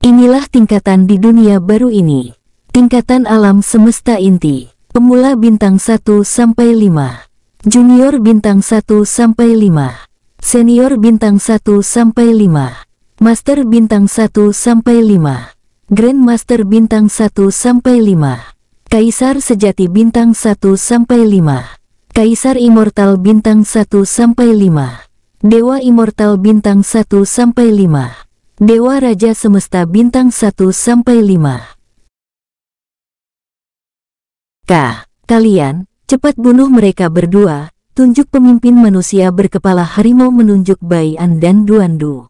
Inilah tingkatan di dunia baru ini. Tingkatan alam semesta inti. Pemula bintang 1 sampai 5. Junior bintang 1 sampai 5. Senior bintang 1 sampai 5. Master bintang 1 sampai 5. Grandmaster bintang 1 sampai 5. Kaisar sejati bintang 1 sampai 5. Kaisar immortal bintang 1 sampai 5. Dewa immortal bintang 1 sampai 5. Dewa Raja Semesta Bintang 1-5 K. Kalian, cepat bunuh mereka berdua, tunjuk pemimpin manusia berkepala harimau menunjuk Baian dan Duandu.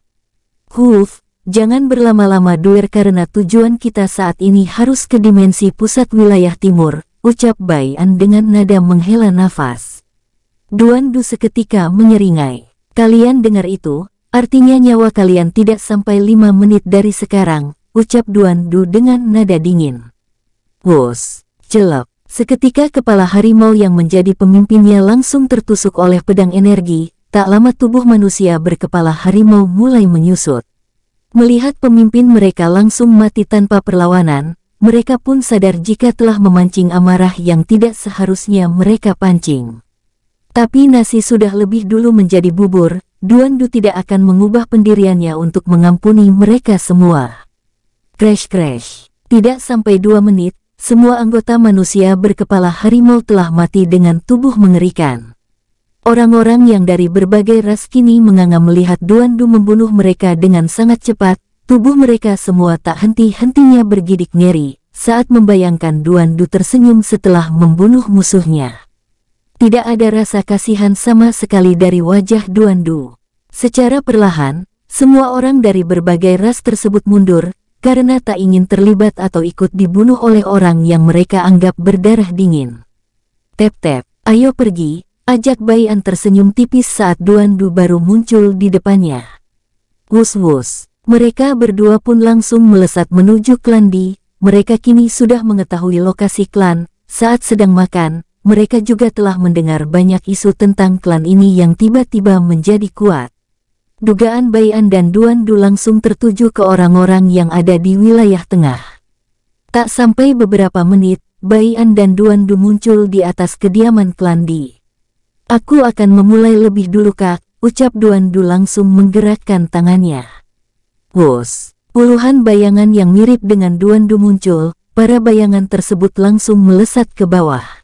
Huf, jangan berlama-lama duer karena tujuan kita saat ini harus ke dimensi pusat wilayah timur, ucap Baian dengan nada menghela nafas. Duandu seketika menyeringai. Kalian dengar itu, Artinya nyawa kalian tidak sampai lima menit dari sekarang, ucap Duan Du dengan nada dingin. Wos, jelek. Seketika kepala harimau yang menjadi pemimpinnya langsung tertusuk oleh pedang energi, tak lama tubuh manusia berkepala harimau mulai menyusut. Melihat pemimpin mereka langsung mati tanpa perlawanan, mereka pun sadar jika telah memancing amarah yang tidak seharusnya mereka pancing. Tapi nasi sudah lebih dulu menjadi bubur, Duan Du tidak akan mengubah pendiriannya untuk mengampuni mereka semua. Crash crash. Tidak sampai dua menit, semua anggota manusia berkepala harimau telah mati dengan tubuh mengerikan. Orang-orang yang dari berbagai ras kini menganga melihat Duan Du membunuh mereka dengan sangat cepat, tubuh mereka semua tak henti-hentinya bergidik ngeri saat membayangkan Duan Du tersenyum setelah membunuh musuhnya. Tidak ada rasa kasihan sama sekali dari wajah Duandu. Secara perlahan, semua orang dari berbagai ras tersebut mundur, karena tak ingin terlibat atau ikut dibunuh oleh orang yang mereka anggap berdarah dingin. Tep-tep, ayo pergi, ajak Bayan tersenyum tipis saat Duandu baru muncul di depannya. Wus-wus, mereka berdua pun langsung melesat menuju klan di, mereka kini sudah mengetahui lokasi klan, saat sedang makan, mereka juga telah mendengar banyak isu tentang klan ini yang tiba-tiba menjadi kuat. Dugaan Bayan dan Duan Du langsung tertuju ke orang-orang yang ada di wilayah tengah. Tak sampai beberapa menit, Bayan dan Duan Du muncul di atas kediaman klan Di. Aku akan memulai lebih dulu kak, ucap Duan Du langsung menggerakkan tangannya. Wos, puluhan bayangan yang mirip dengan Duan Du muncul, para bayangan tersebut langsung melesat ke bawah.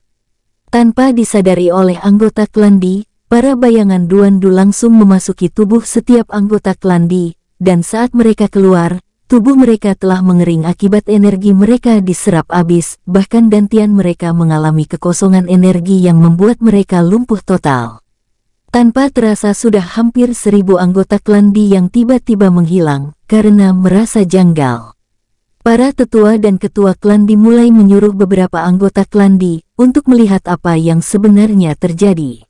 Tanpa disadari oleh anggota klan Di, para bayangan Duan Duandu langsung memasuki tubuh setiap anggota klan Di, dan saat mereka keluar, tubuh mereka telah mengering akibat energi mereka diserap habis, bahkan dantian mereka mengalami kekosongan energi yang membuat mereka lumpuh total. Tanpa terasa sudah hampir seribu anggota klan Di yang tiba-tiba menghilang, karena merasa janggal. Para tetua dan ketua klan dimulai menyuruh beberapa anggota klan di untuk melihat apa yang sebenarnya terjadi.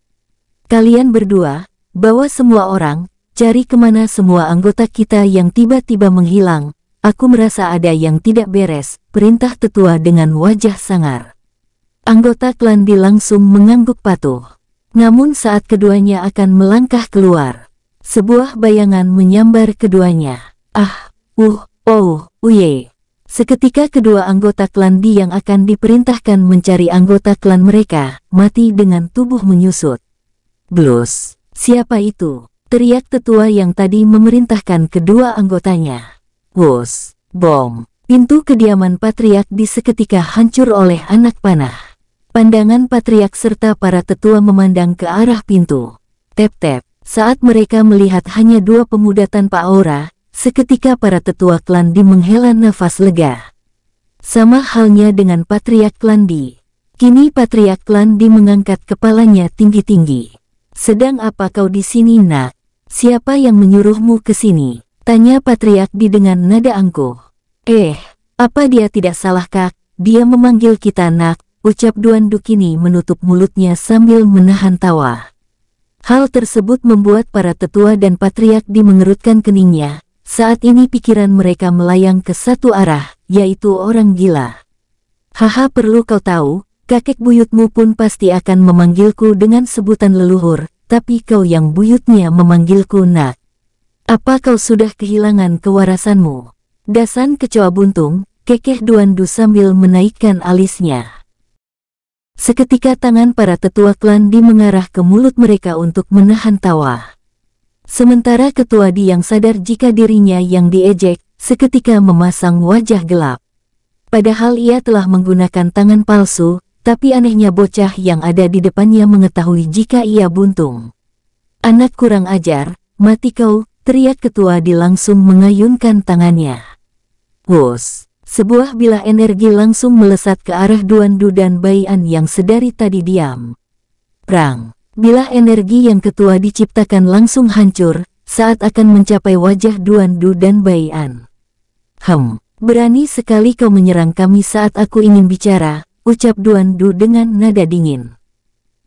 Kalian berdua, bawa semua orang, cari kemana semua anggota kita yang tiba-tiba menghilang. Aku merasa ada yang tidak beres, perintah tetua dengan wajah sangar. Anggota klan di langsung mengangguk patuh. Namun saat keduanya akan melangkah keluar, sebuah bayangan menyambar keduanya. Ah, uh, oh, uye. Uh, Seketika kedua anggota klan Di yang akan diperintahkan mencari anggota klan mereka, mati dengan tubuh menyusut. Blus, siapa itu? Teriak tetua yang tadi memerintahkan kedua anggotanya. Wus, bom, pintu kediaman Patriak di seketika hancur oleh anak panah. Pandangan Patriak serta para tetua memandang ke arah pintu. Tep-tep, saat mereka melihat hanya dua pemuda tanpa aura, Seketika para tetua Klandi menghela nafas lega. Sama halnya dengan Patriark Klandi. Kini Patriark Klandi mengangkat kepalanya tinggi-tinggi. Sedang apa kau di sini nak? Siapa yang menyuruhmu ke sini? Tanya Patriark di dengan nada angkuh. Eh, apa dia tidak salah kak? Dia memanggil kita nak, ucap Duan Dukini menutup mulutnya sambil menahan tawa. Hal tersebut membuat para tetua dan patriark di mengerutkan keningnya, saat ini pikiran mereka melayang ke satu arah, yaitu orang gila. Haha perlu kau tahu, kakek buyutmu pun pasti akan memanggilku dengan sebutan leluhur, tapi kau yang buyutnya memanggilku nak. Apa kau sudah kehilangan kewarasanmu? Dasan kecoa buntung, kekeh duandu sambil menaikkan alisnya. Seketika tangan para tetua klan di mengarah ke mulut mereka untuk menahan tawa. Sementara ketua Di yang sadar jika dirinya yang diejek, seketika memasang wajah gelap. Padahal ia telah menggunakan tangan palsu, tapi anehnya bocah yang ada di depannya mengetahui jika ia buntung. Anak kurang ajar, mati kau, teriak ketua Di langsung mengayunkan tangannya. Wos, sebuah bilah energi langsung melesat ke arah Duan Duan Bayan yang sedari tadi diam. Prang. Bila energi yang ketua diciptakan langsung hancur, saat akan mencapai wajah Duan Du dan Bai An. Hem, berani sekali kau menyerang kami saat aku ingin bicara, ucap Duan Du dengan nada dingin.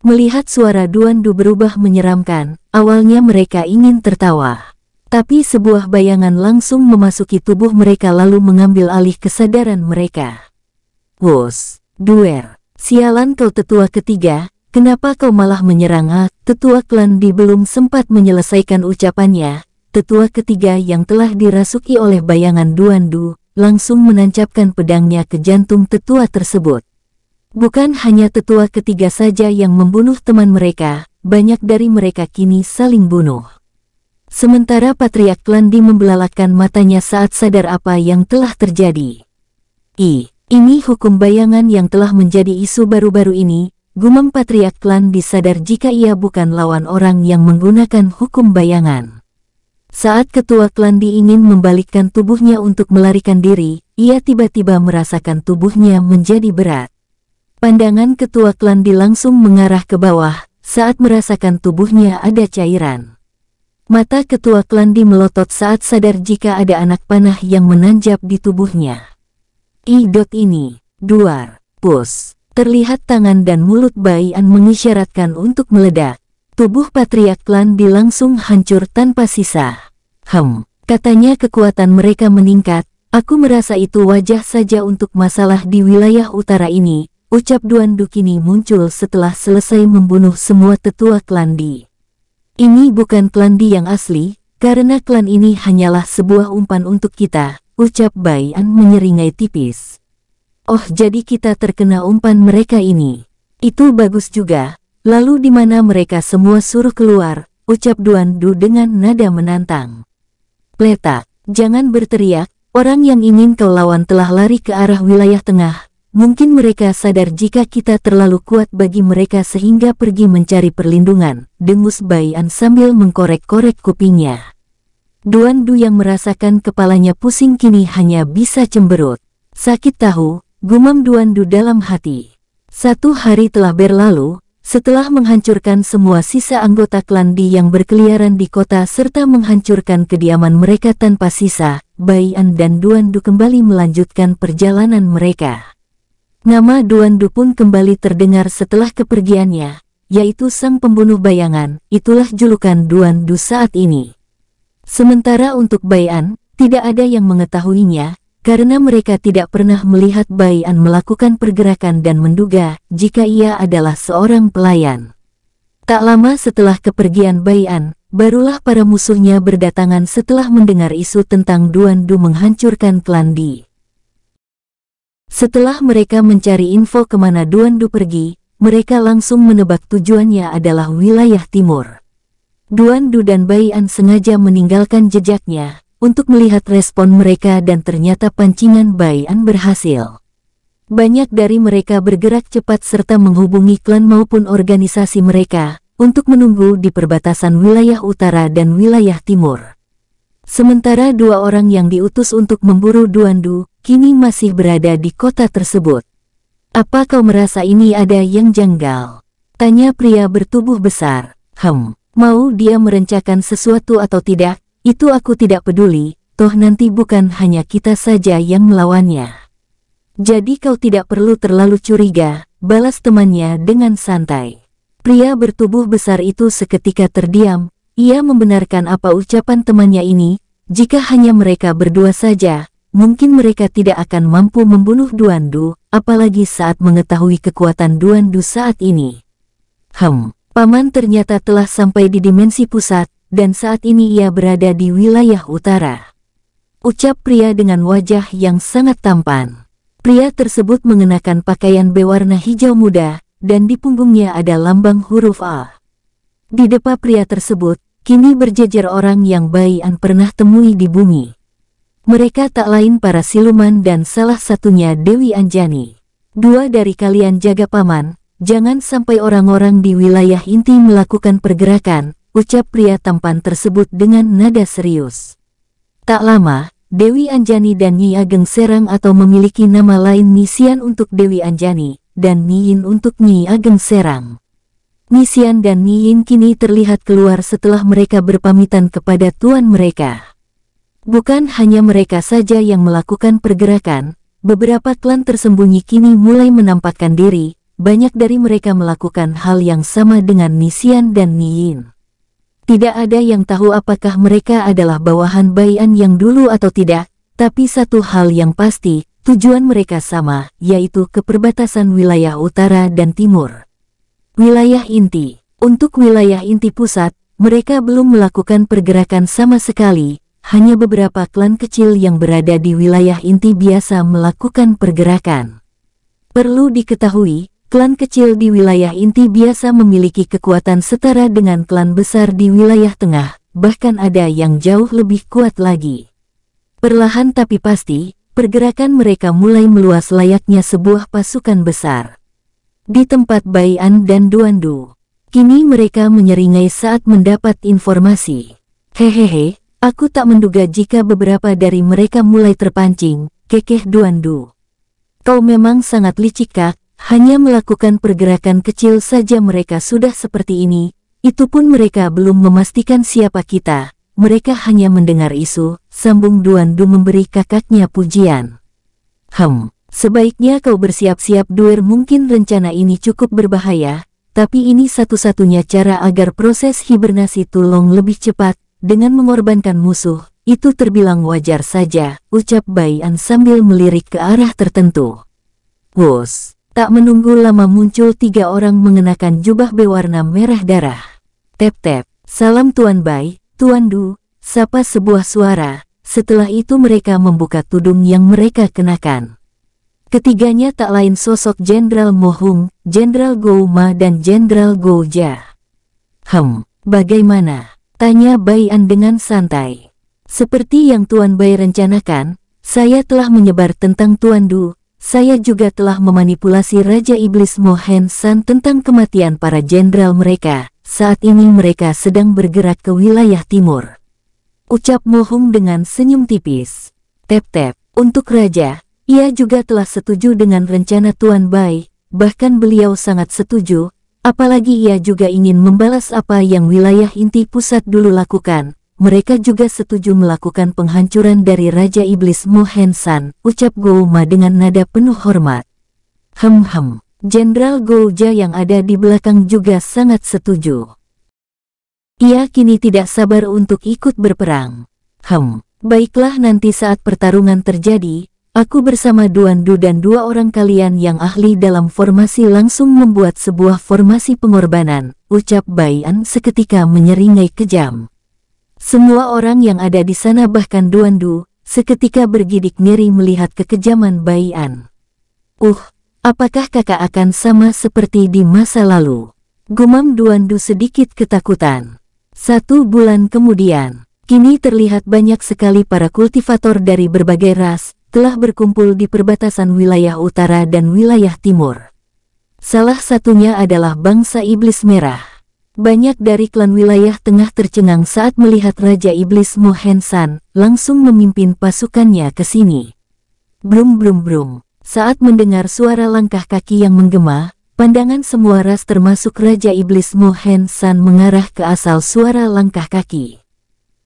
Melihat suara Duan Du berubah menyeramkan, awalnya mereka ingin tertawa. Tapi sebuah bayangan langsung memasuki tubuh mereka lalu mengambil alih kesadaran mereka. Wos, duer, sialan kau tetua ketiga, Kenapa kau malah menyerang ah? Tetua klan di belum sempat menyelesaikan ucapannya. Tetua ketiga yang telah dirasuki oleh bayangan Duandu, langsung menancapkan pedangnya ke jantung tetua tersebut. Bukan hanya tetua ketiga saja yang membunuh teman mereka, banyak dari mereka kini saling bunuh. Sementara Patriak Klandi membelalakan matanya saat sadar apa yang telah terjadi. I, ini hukum bayangan yang telah menjadi isu baru-baru ini, Gumam Patriak Klan disadar jika ia bukan lawan orang yang menggunakan hukum bayangan. Saat ketua klan diingin membalikkan tubuhnya untuk melarikan diri, ia tiba-tiba merasakan tubuhnya menjadi berat. Pandangan ketua klan di langsung mengarah ke bawah saat merasakan tubuhnya ada cairan. Mata ketua klan di melotot saat sadar jika ada anak panah yang menanjap di tubuhnya. I. Ini, duar, pus. Terlihat tangan dan mulut Bai An mengisyaratkan untuk meledak. Tubuh Patriark Klan dilangsung hancur tanpa sisa. Hem, katanya kekuatan mereka meningkat. Aku merasa itu wajah saja untuk masalah di wilayah utara ini. Ucap Duan Dukini muncul setelah selesai membunuh semua tetua klan di. Ini bukan klan di yang asli, karena klan ini hanyalah sebuah umpan untuk kita, ucap Bai An menyeringai tipis. Oh jadi kita terkena umpan mereka ini. Itu bagus juga. Lalu di mana mereka semua suruh keluar, ucap Duan Du dengan nada menantang. Pletak, jangan berteriak, orang yang ingin kau lawan telah lari ke arah wilayah tengah. Mungkin mereka sadar jika kita terlalu kuat bagi mereka sehingga pergi mencari perlindungan, dengus Bayan sambil mengkorek-korek kupingnya. Duan Du yang merasakan kepalanya pusing kini hanya bisa cemberut. Sakit tahu, Gumam Duandu dalam hati. Satu hari telah berlalu, setelah menghancurkan semua sisa anggota klan Di yang berkeliaran di kota serta menghancurkan kediaman mereka tanpa sisa, Bayan dan Duandu kembali melanjutkan perjalanan mereka. Nama Duandu pun kembali terdengar setelah kepergiannya, yaitu sang pembunuh bayangan, itulah julukan Duandu saat ini. Sementara untuk Bayan, tidak ada yang mengetahuinya, karena mereka tidak pernah melihat Bayan melakukan pergerakan dan menduga jika ia adalah seorang pelayan. Tak lama setelah kepergian Bayan, barulah para musuhnya berdatangan setelah mendengar isu tentang Duan Du menghancurkan klan Di. Setelah mereka mencari info kemana Duan Du pergi, mereka langsung menebak tujuannya adalah wilayah timur. Duan Du dan Bayan sengaja meninggalkan jejaknya, untuk melihat respon mereka dan ternyata pancingan Bayan berhasil. Banyak dari mereka bergerak cepat serta menghubungi klan maupun organisasi mereka untuk menunggu di perbatasan wilayah utara dan wilayah timur. Sementara dua orang yang diutus untuk memburu Duandu kini masih berada di kota tersebut. Apa kau merasa ini ada yang janggal? Tanya pria bertubuh besar. Hem, mau dia merencakan sesuatu atau tidak? Itu aku tidak peduli, toh nanti bukan hanya kita saja yang melawannya. Jadi kau tidak perlu terlalu curiga, balas temannya dengan santai. Pria bertubuh besar itu seketika terdiam, ia membenarkan apa ucapan temannya ini, jika hanya mereka berdua saja, mungkin mereka tidak akan mampu membunuh Duandu, apalagi saat mengetahui kekuatan Duandu saat ini. Hem, Paman ternyata telah sampai di dimensi pusat, dan saat ini ia berada di wilayah utara. Ucap pria dengan wajah yang sangat tampan. Pria tersebut mengenakan pakaian berwarna hijau muda, dan di punggungnya ada lambang huruf A. Di depan pria tersebut, kini berjejer orang yang Bayan pernah temui di bumi. Mereka tak lain para siluman dan salah satunya Dewi Anjani. Dua dari kalian jaga paman, jangan sampai orang-orang di wilayah inti melakukan pergerakan, ucap pria tampan tersebut dengan nada serius. Tak lama, Dewi Anjani dan Nyi Ageng Serang atau memiliki nama lain Nisian untuk Dewi Anjani dan Niin untuk Nyi Ageng Serang. Nisian dan Niin kini terlihat keluar setelah mereka berpamitan kepada tuan mereka. Bukan hanya mereka saja yang melakukan pergerakan, beberapa klan tersembunyi kini mulai menampakkan diri, banyak dari mereka melakukan hal yang sama dengan Nisian dan Niyin. Tidak ada yang tahu apakah mereka adalah bawahan Bayan yang dulu atau tidak, tapi satu hal yang pasti, tujuan mereka sama, yaitu ke perbatasan wilayah utara dan timur. Wilayah inti Untuk wilayah inti pusat, mereka belum melakukan pergerakan sama sekali, hanya beberapa klan kecil yang berada di wilayah inti biasa melakukan pergerakan. Perlu diketahui, klan kecil di wilayah inti biasa memiliki kekuatan setara dengan klan besar di wilayah tengah, bahkan ada yang jauh lebih kuat lagi. Perlahan tapi pasti, pergerakan mereka mulai meluas layaknya sebuah pasukan besar. Di tempat An dan Duan Du, kini mereka menyeringai saat mendapat informasi. Hehehe, aku tak menduga jika beberapa dari mereka mulai terpancing, kekeh Duan Du, Kau memang sangat licik kak, hanya melakukan pergerakan kecil saja mereka sudah seperti ini, itu pun mereka belum memastikan siapa kita, mereka hanya mendengar isu, sambung Duan Du memberi kakaknya pujian. Hem, sebaiknya kau bersiap-siap duer mungkin rencana ini cukup berbahaya, tapi ini satu-satunya cara agar proses hibernasi tulong lebih cepat, dengan mengorbankan musuh, itu terbilang wajar saja, ucap Bayan sambil melirik ke arah tertentu. Wos, Tak menunggu lama muncul tiga orang mengenakan jubah berwarna merah darah. Tep-tep, salam Tuan Bai, Tuan Du, sapa sebuah suara, setelah itu mereka membuka tudung yang mereka kenakan. Ketiganya tak lain sosok Jenderal Mohung, Jenderal Gouma dan Jenderal Goja. Hem, bagaimana? Tanya Bai An dengan santai. Seperti yang Tuan Bai rencanakan, saya telah menyebar tentang Tuan Du, saya juga telah memanipulasi Raja Iblis Mohen tentang kematian para jenderal mereka. Saat ini mereka sedang bergerak ke wilayah timur. Ucap Mohung dengan senyum tipis. Tep-tep, untuk Raja, ia juga telah setuju dengan rencana Tuan Bai, bahkan beliau sangat setuju, apalagi ia juga ingin membalas apa yang wilayah inti pusat dulu lakukan, mereka juga setuju melakukan penghancuran dari Raja Iblis Mohensan, ucap Gouma dengan nada penuh hormat. Hem-hem, Jenderal Gouja yang ada di belakang juga sangat setuju. Ia kini tidak sabar untuk ikut berperang. Hem, baiklah nanti saat pertarungan terjadi, aku bersama Duan Du dan dua orang kalian yang ahli dalam formasi langsung membuat sebuah formasi pengorbanan, ucap Bayan seketika menyeringai kejam. Semua orang yang ada di sana bahkan Duandu, seketika bergidik ngeri melihat kekejaman Bai An. Uh, apakah kakak akan sama seperti di masa lalu? Gumam Duandu sedikit ketakutan. Satu bulan kemudian, kini terlihat banyak sekali para kultivator dari berbagai ras telah berkumpul di perbatasan wilayah utara dan wilayah timur. Salah satunya adalah bangsa iblis merah. Banyak dari klan wilayah tengah tercengang saat melihat Raja Iblis Mohensan langsung memimpin pasukannya ke sini. Brum brum brum. Saat mendengar suara langkah kaki yang menggema, pandangan semua ras termasuk Raja Iblis Mohensan mengarah ke asal suara langkah kaki.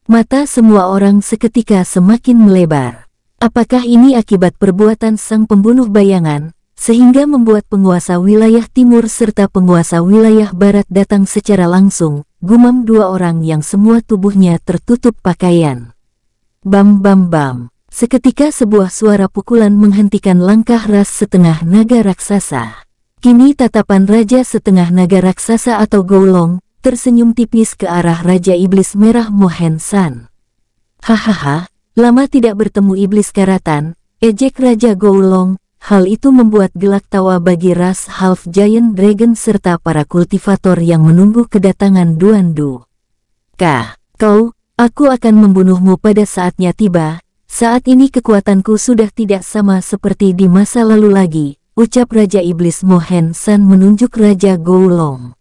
Mata semua orang seketika semakin melebar. Apakah ini akibat perbuatan sang pembunuh bayangan, sehingga membuat penguasa wilayah timur serta penguasa wilayah barat datang secara langsung, gumam dua orang yang semua tubuhnya tertutup pakaian. Bam bam bam, seketika sebuah suara pukulan menghentikan langkah ras setengah naga raksasa. Kini tatapan Raja Setengah Naga Raksasa atau Golong tersenyum tipis ke arah Raja Iblis Merah Mohen Hahaha, lama tidak bertemu Iblis Karatan, ejek Raja Golong, Hal itu membuat gelak tawa bagi ras Half Giant Dragon serta para kultivator yang menunggu kedatangan Duan Du. Kah, kau, aku akan membunuhmu pada saatnya tiba, saat ini kekuatanku sudah tidak sama seperti di masa lalu lagi, ucap Raja Iblis Mohen San menunjuk Raja Goulong.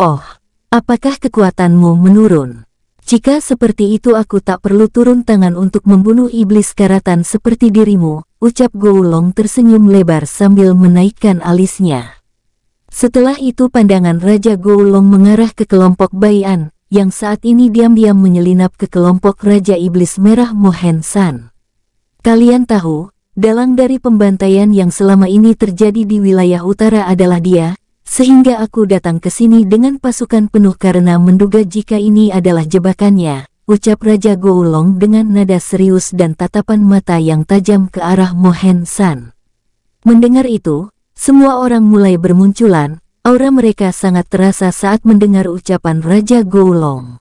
Oh, apakah kekuatanmu menurun? Jika seperti itu aku tak perlu turun tangan untuk membunuh iblis karatan seperti dirimu, ucap Goulong tersenyum lebar sambil menaikkan alisnya. Setelah itu pandangan Raja Goulong mengarah ke kelompok Bayan, yang saat ini diam-diam menyelinap ke kelompok Raja Iblis Merah Mohen San. Kalian tahu, dalang dari pembantaian yang selama ini terjadi di wilayah utara adalah dia, sehingga aku datang ke sini dengan pasukan penuh karena menduga jika ini adalah jebakannya ucap Raja Goulong dengan nada serius dan tatapan mata yang tajam ke arah Mohen San. Mendengar itu, semua orang mulai bermunculan, aura mereka sangat terasa saat mendengar ucapan Raja Goulong.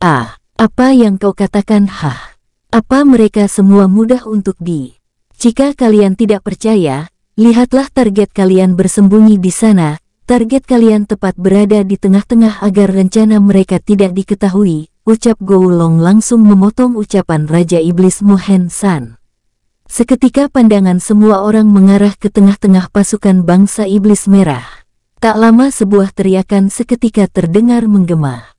Ah, apa yang kau katakan hah? Apa mereka semua mudah untuk di? Jika kalian tidak percaya, lihatlah target kalian bersembunyi di sana, Target kalian tepat berada di tengah-tengah agar rencana mereka tidak diketahui, ucap Goulong langsung memotong ucapan Raja Iblis Mohen San. Seketika pandangan semua orang mengarah ke tengah-tengah pasukan bangsa Iblis Merah. Tak lama sebuah teriakan seketika terdengar menggema.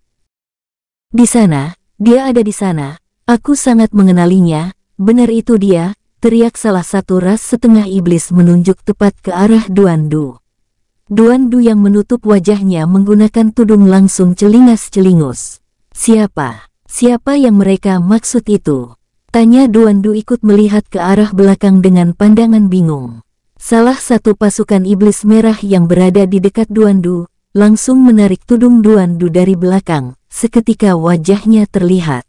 Di sana, dia ada di sana, aku sangat mengenalinya, benar itu dia, teriak salah satu ras setengah iblis menunjuk tepat ke arah Duan Du. Duan Du yang menutup wajahnya menggunakan tudung langsung celingas-celingus. Siapa? Siapa yang mereka maksud itu? Tanya Duan Du ikut melihat ke arah belakang dengan pandangan bingung. Salah satu pasukan iblis merah yang berada di dekat Duan Du, langsung menarik tudung Duan Du dari belakang, seketika wajahnya terlihat.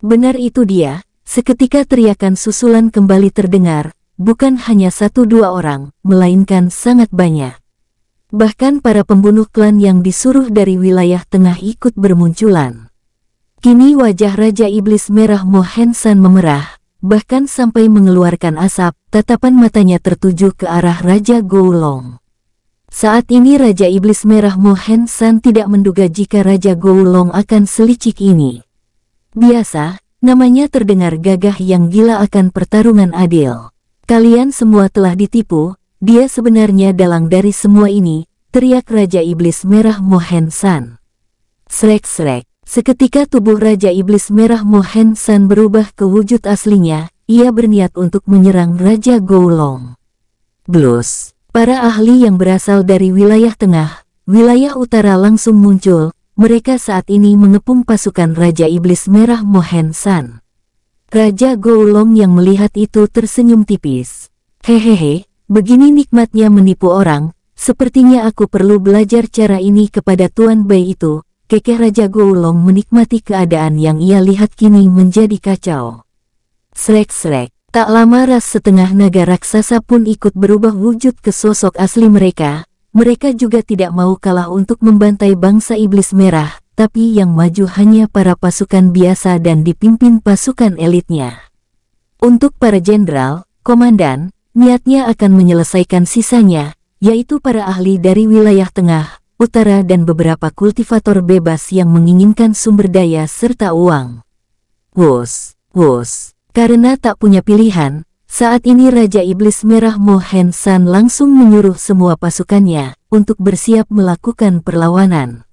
Benar itu dia, seketika teriakan susulan kembali terdengar, bukan hanya satu dua orang, melainkan sangat banyak. Bahkan para pembunuh klan yang disuruh dari wilayah tengah ikut bermunculan. Kini wajah Raja Iblis Merah Mohensan memerah, bahkan sampai mengeluarkan asap, tatapan matanya tertuju ke arah Raja Goulong. Saat ini Raja Iblis Merah Mohensan tidak menduga jika Raja Goulong akan selicik ini. Biasa, namanya terdengar gagah yang gila akan pertarungan adil. Kalian semua telah ditipu, dia sebenarnya dalang dari semua ini, teriak Raja Iblis Merah Mohensan. Srek-srek, seketika tubuh Raja Iblis Merah Mohensan berubah ke wujud aslinya, ia berniat untuk menyerang Raja Golong. Blus, para ahli yang berasal dari wilayah tengah, wilayah utara langsung muncul, mereka saat ini mengepung pasukan Raja Iblis Merah Mohensan. Raja Golong yang melihat itu tersenyum tipis. Hehehe, Begini nikmatnya menipu orang, sepertinya aku perlu belajar cara ini kepada Tuan Bei itu. Kekeh Raja Goulong menikmati keadaan yang ia lihat kini menjadi kacau. Srek-srek, tak lama ras setengah naga raksasa pun ikut berubah wujud ke sosok asli mereka. Mereka juga tidak mau kalah untuk membantai bangsa iblis merah, tapi yang maju hanya para pasukan biasa dan dipimpin pasukan elitnya. Untuk para jenderal, komandan, niatnya akan menyelesaikan sisanya, yaitu para ahli dari wilayah tengah, utara dan beberapa kultivator bebas yang menginginkan sumber daya serta uang. Wos, wos, karena tak punya pilihan, saat ini Raja Iblis Merah Mohen San langsung menyuruh semua pasukannya untuk bersiap melakukan perlawanan.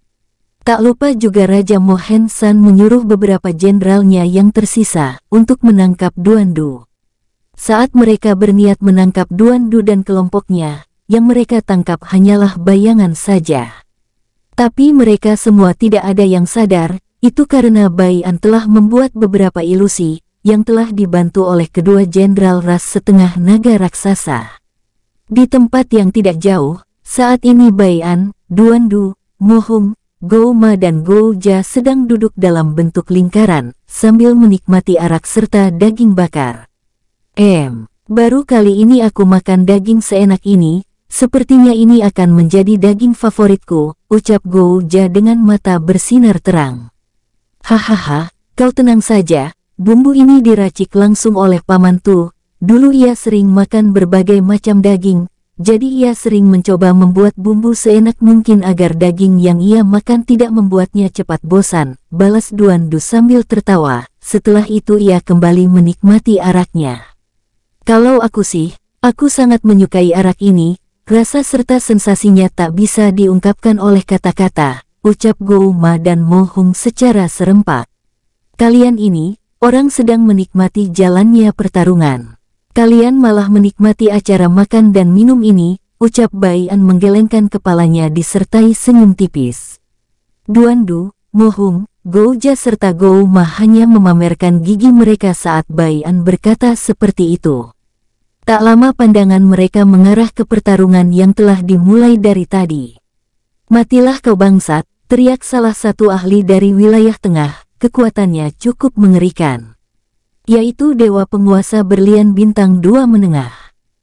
Tak lupa juga Raja Mohen San menyuruh beberapa jenderalnya yang tersisa untuk menangkap Duan Du. Saat mereka berniat menangkap Duandu dan kelompoknya, yang mereka tangkap hanyalah bayangan saja. Tapi mereka semua tidak ada yang sadar, itu karena An telah membuat beberapa ilusi, yang telah dibantu oleh kedua jenderal ras setengah naga raksasa. Di tempat yang tidak jauh, saat ini Duan Duandu, Mohung, Ma dan Gouja sedang duduk dalam bentuk lingkaran, sambil menikmati arak serta daging bakar. Em, Baru kali ini aku makan daging seenak ini, sepertinya ini akan menjadi daging favoritku, ucap Gouja dengan mata bersinar terang. Hahaha, kau tenang saja, bumbu ini diracik langsung oleh paman tuh. dulu ia sering makan berbagai macam daging, jadi ia sering mencoba membuat bumbu seenak mungkin agar daging yang ia makan tidak membuatnya cepat bosan, balas Duandu sambil tertawa, setelah itu ia kembali menikmati araknya. Kalau aku sih, aku sangat menyukai arak ini, rasa serta sensasinya tak bisa diungkapkan oleh kata-kata, ucap Ma dan Mohung secara serempak. Kalian ini, orang sedang menikmati jalannya pertarungan. Kalian malah menikmati acara makan dan minum ini, ucap An menggelengkan kepalanya disertai senyum tipis. Duan Duandu, Mohung, Ja serta Ma hanya memamerkan gigi mereka saat An berkata seperti itu. Tak lama pandangan mereka mengarah ke pertarungan yang telah dimulai dari tadi. Matilah kau bangsat, teriak salah satu ahli dari wilayah tengah, kekuatannya cukup mengerikan. Yaitu Dewa Penguasa Berlian Bintang Dua Menengah.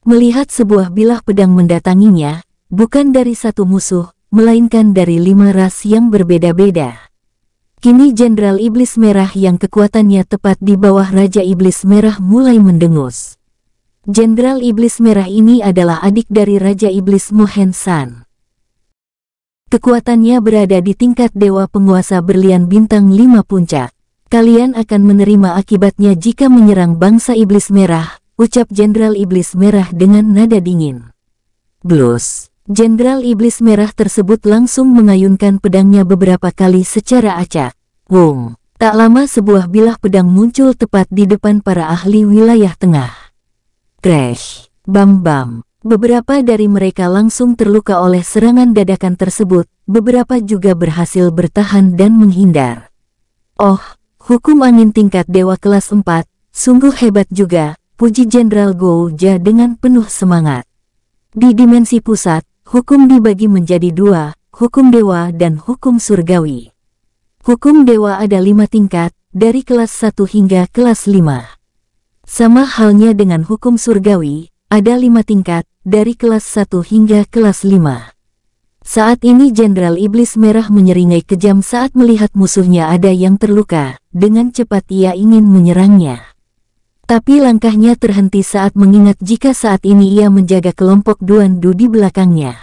Melihat sebuah bilah pedang mendatanginya, bukan dari satu musuh, melainkan dari lima ras yang berbeda-beda. Kini Jenderal Iblis Merah yang kekuatannya tepat di bawah Raja Iblis Merah mulai mendengus. Jenderal Iblis Merah ini adalah adik dari Raja Iblis Mohensan. Kekuatannya berada di tingkat Dewa Penguasa Berlian Bintang lima Puncak. Kalian akan menerima akibatnya jika menyerang bangsa Iblis Merah, ucap Jenderal Iblis Merah dengan nada dingin. Blus, Jenderal Iblis Merah tersebut langsung mengayunkan pedangnya beberapa kali secara acak. Wong, tak lama sebuah bilah pedang muncul tepat di depan para ahli wilayah tengah. Crash, Bam Bam. Beberapa dari mereka langsung terluka oleh serangan dadakan tersebut, beberapa juga berhasil bertahan dan menghindar. Oh, hukum angin tingkat dewa kelas 4, sungguh hebat juga, puji Jenderal Gouja dengan penuh semangat. Di dimensi pusat, hukum dibagi menjadi dua, hukum dewa dan hukum surgawi. Hukum dewa ada lima tingkat, dari kelas 1 hingga kelas 5. Sama halnya dengan hukum surgawi, ada lima tingkat, dari kelas 1 hingga kelas 5. Saat ini Jenderal Iblis Merah menyeringai kejam saat melihat musuhnya ada yang terluka, dengan cepat ia ingin menyerangnya. Tapi langkahnya terhenti saat mengingat jika saat ini ia menjaga kelompok Duan di belakangnya.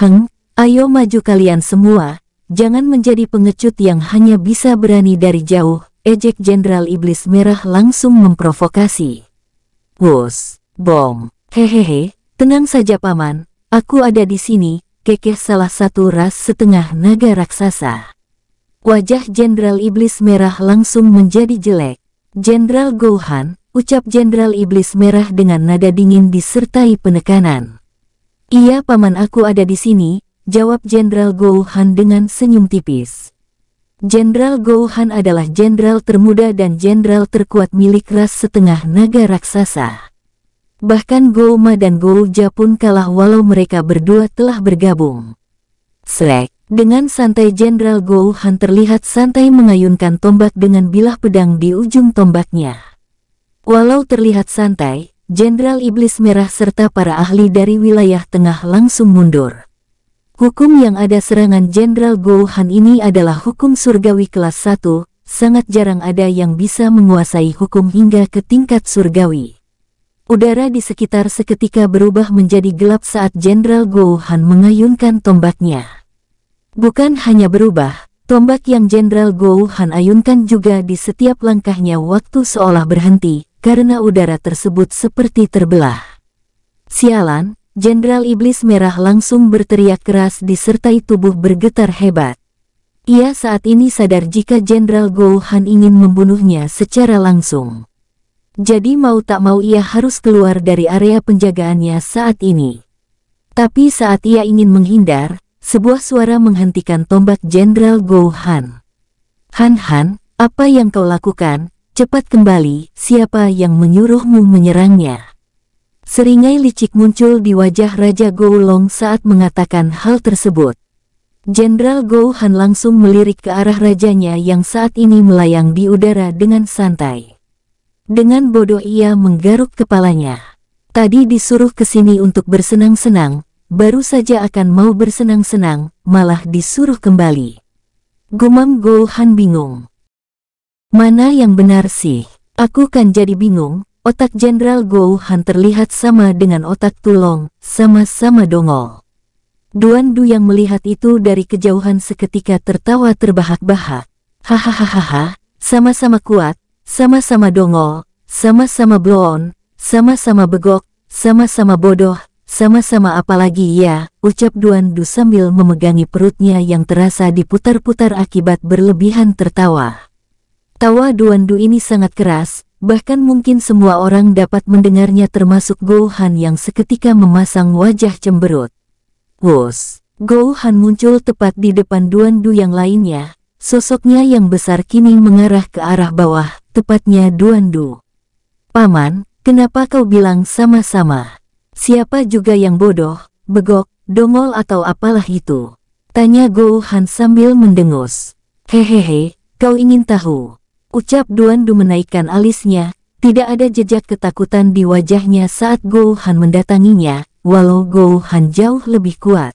Heng, ayo maju kalian semua, jangan menjadi pengecut yang hanya bisa berani dari jauh, ejek Jenderal Iblis Merah langsung memprovokasi. Wus, bom, hehehe, tenang saja paman, aku ada di sini, kekeh salah satu ras setengah naga raksasa. Wajah Jenderal Iblis Merah langsung menjadi jelek. Jenderal Gohan, ucap Jenderal Iblis Merah dengan nada dingin disertai penekanan. Iya paman aku ada di sini, jawab Jenderal Gohan dengan senyum tipis. Jenderal Gohan adalah jenderal termuda dan jenderal terkuat milik ras setengah naga raksasa. Bahkan Gouma dan Gouja pun kalah walau mereka berdua telah bergabung. Srek, dengan santai Jenderal Gohan terlihat santai mengayunkan tombak dengan bilah pedang di ujung tombaknya. Walau terlihat santai, Jenderal Iblis Merah serta para ahli dari wilayah tengah langsung mundur. Hukum yang ada serangan Jenderal Gouhan ini adalah hukum surgawi kelas 1, sangat jarang ada yang bisa menguasai hukum hingga ke tingkat surgawi. Udara di sekitar seketika berubah menjadi gelap saat Jenderal Gouhan mengayunkan tombaknya. Bukan hanya berubah, tombak yang Jenderal Gouhan ayunkan juga di setiap langkahnya waktu seolah berhenti, karena udara tersebut seperti terbelah. Sialan, Jenderal Iblis Merah langsung berteriak keras disertai tubuh bergetar hebat. Ia saat ini sadar jika Jenderal Gohan ingin membunuhnya secara langsung. Jadi mau tak mau ia harus keluar dari area penjagaannya saat ini. Tapi saat ia ingin menghindar, sebuah suara menghentikan tombak Jenderal Gohan. Han Han, apa yang kau lakukan? Cepat kembali, siapa yang menyuruhmu menyerangnya? Seringai licik muncul di wajah Raja Goulong saat mengatakan hal tersebut. Jenderal Gouhan langsung melirik ke arah rajanya yang saat ini melayang di udara dengan santai. Dengan bodoh ia menggaruk kepalanya. Tadi disuruh ke sini untuk bersenang-senang, baru saja akan mau bersenang-senang, malah disuruh kembali. Gumam Han bingung. Mana yang benar sih? Aku kan jadi bingung, Otak Jenderal Han terlihat sama dengan otak Tulong, sama-sama dongol. Duan Du yang melihat itu dari kejauhan seketika tertawa terbahak-bahak. Hahaha, sama-sama kuat, sama-sama dongol, sama-sama blon, sama-sama begok, sama-sama bodoh, sama-sama apalagi ya, ucap Duan Du sambil memegangi perutnya yang terasa diputar-putar akibat berlebihan tertawa. Tawa Duan Du ini sangat keras, Bahkan mungkin semua orang dapat mendengarnya termasuk Gohan yang seketika memasang wajah cemberut. Wos, Gohan muncul tepat di depan Duan Du yang lainnya, sosoknya yang besar kini mengarah ke arah bawah, tepatnya Duan Du. Paman, kenapa kau bilang sama-sama? Siapa juga yang bodoh, begok, dongol atau apalah itu? Tanya Gohan sambil mendengus. Hehehe, kau ingin tahu? Ucap Duan Du menaikkan alisnya, tidak ada jejak ketakutan di wajahnya saat Go Han mendatanginya, walau Go Han jauh lebih kuat.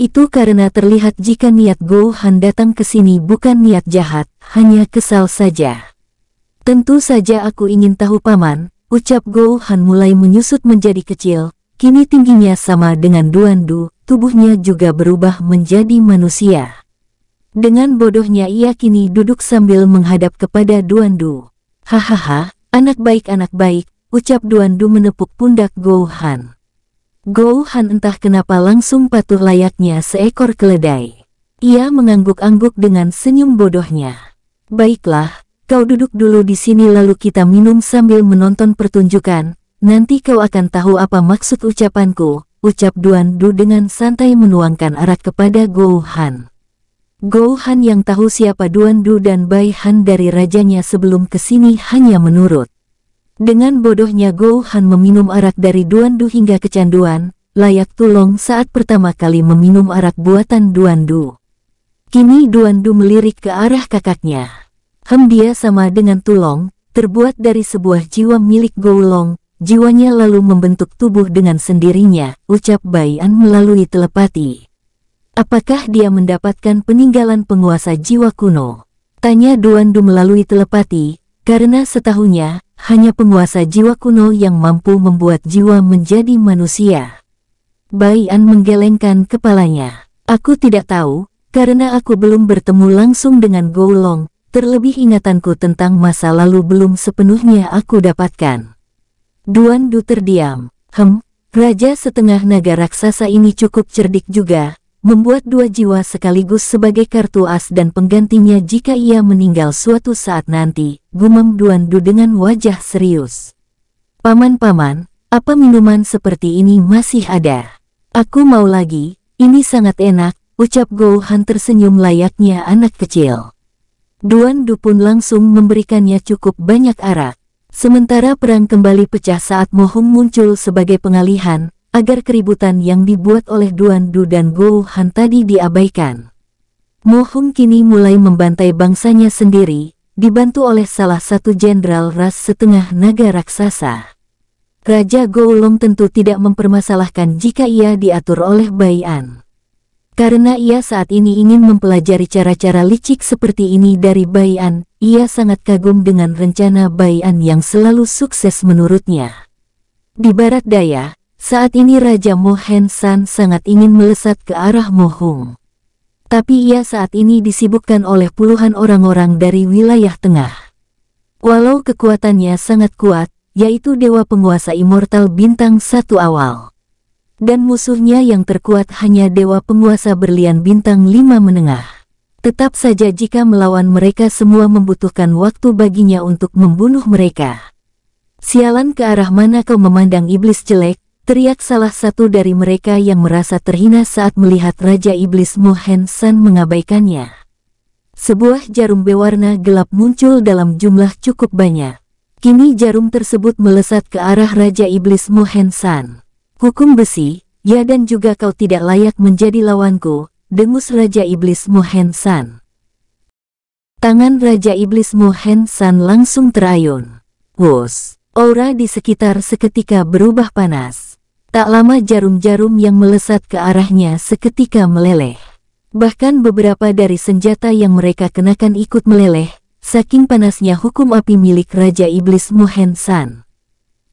Itu karena terlihat jika niat Go Han datang ke sini bukan niat jahat, hanya kesal saja. Tentu saja aku ingin tahu paman, ucap Go Han mulai menyusut menjadi kecil, kini tingginya sama dengan Duan Du, tubuhnya juga berubah menjadi manusia. Dengan bodohnya ia kini duduk sambil menghadap kepada Duan Du. Hahaha, anak baik anak baik, ucap Duan Du menepuk pundak Go Han. Go Han entah kenapa langsung patuh layaknya seekor keledai. Ia mengangguk-angguk dengan senyum bodohnya. Baiklah, kau duduk dulu di sini lalu kita minum sambil menonton pertunjukan. Nanti kau akan tahu apa maksud ucapanku, ucap Duan Du dengan santai menuangkan arak kepada Go Han. Gohan Han yang tahu siapa Duan Du dan Bai Han dari rajanya sebelum kesini hanya menurut. Dengan bodohnya Gohan Han meminum arak dari Duan Du hingga kecanduan, layak tulong saat pertama kali meminum arak buatan Duan Du. Kini Duan Du melirik ke arah kakaknya. Hem dia sama dengan tulong, terbuat dari sebuah jiwa milik Goulong, jiwanya lalu membentuk tubuh dengan sendirinya, ucap Bai An melalui telepati. Apakah dia mendapatkan peninggalan penguasa jiwa kuno? Tanya Duan Du melalui telepati, karena setahunya, hanya penguasa jiwa kuno yang mampu membuat jiwa menjadi manusia. Bai An menggelengkan kepalanya. Aku tidak tahu, karena aku belum bertemu langsung dengan Goulong, terlebih ingatanku tentang masa lalu belum sepenuhnya aku dapatkan. Duan Du terdiam. Hem, Raja setengah naga raksasa ini cukup cerdik juga, membuat dua jiwa sekaligus sebagai kartu as dan penggantinya jika ia meninggal suatu saat nanti, gumam Duan Du dengan wajah serius. Paman-paman, apa minuman seperti ini masih ada? Aku mau lagi, ini sangat enak, ucap Gohan tersenyum layaknya anak kecil. Duan Du pun langsung memberikannya cukup banyak arak. Sementara perang kembali pecah saat Mohung muncul sebagai pengalihan, agar keributan yang dibuat oleh Duan Du dan Go Han tadi diabaikan. Mo Hung kini mulai membantai bangsanya sendiri, dibantu oleh salah satu jenderal ras setengah naga raksasa. Raja Long tentu tidak mempermasalahkan jika ia diatur oleh Baian. Karena ia saat ini ingin mempelajari cara-cara licik seperti ini dari Baian, ia sangat kagum dengan rencana Baian yang selalu sukses menurutnya. Di barat daya, saat ini Raja Mohensan sangat ingin melesat ke arah Mohung. Tapi ia saat ini disibukkan oleh puluhan orang-orang dari wilayah tengah. Walau kekuatannya sangat kuat, yaitu Dewa Penguasa Immortal Bintang Satu Awal. Dan musuhnya yang terkuat hanya Dewa Penguasa Berlian Bintang lima Menengah. Tetap saja jika melawan mereka semua membutuhkan waktu baginya untuk membunuh mereka. Sialan ke arah mana kau memandang iblis jelek, Teriak salah satu dari mereka yang merasa terhina saat melihat Raja Iblis Mohen San mengabaikannya. Sebuah jarum berwarna gelap muncul dalam jumlah cukup banyak. Kini jarum tersebut melesat ke arah Raja Iblis Mohen San. Hukum besi, ya dan juga kau tidak layak menjadi lawanku, dengus Raja Iblis Mohen San. Tangan Raja Iblis Mohen San langsung terayun. Wos, aura di sekitar seketika berubah panas. Tak lama jarum-jarum yang melesat ke arahnya seketika meleleh. Bahkan beberapa dari senjata yang mereka kenakan ikut meleleh, saking panasnya hukum api milik Raja Iblis Mohensan.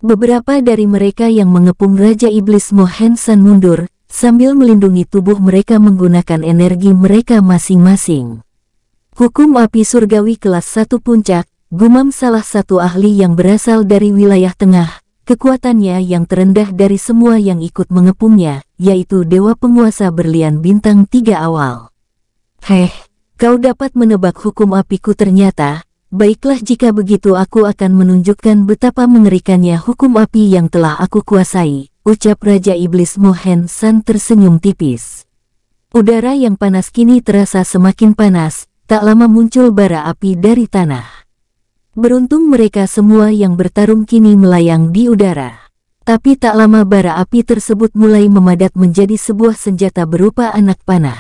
Beberapa dari mereka yang mengepung Raja Iblis Mohensan mundur, sambil melindungi tubuh mereka menggunakan energi mereka masing-masing. Hukum api surgawi kelas satu puncak, gumam salah satu ahli yang berasal dari wilayah tengah, Kekuatannya yang terendah dari semua yang ikut mengepungnya, yaitu Dewa Penguasa Berlian Bintang Tiga Awal. Heh, kau dapat menebak hukum apiku ternyata, baiklah jika begitu aku akan menunjukkan betapa mengerikannya hukum api yang telah aku kuasai, ucap Raja Iblis Mohen San tersenyum tipis. Udara yang panas kini terasa semakin panas, tak lama muncul bara api dari tanah. Beruntung mereka semua yang bertarung kini melayang di udara. Tapi tak lama bara api tersebut mulai memadat menjadi sebuah senjata berupa anak panah.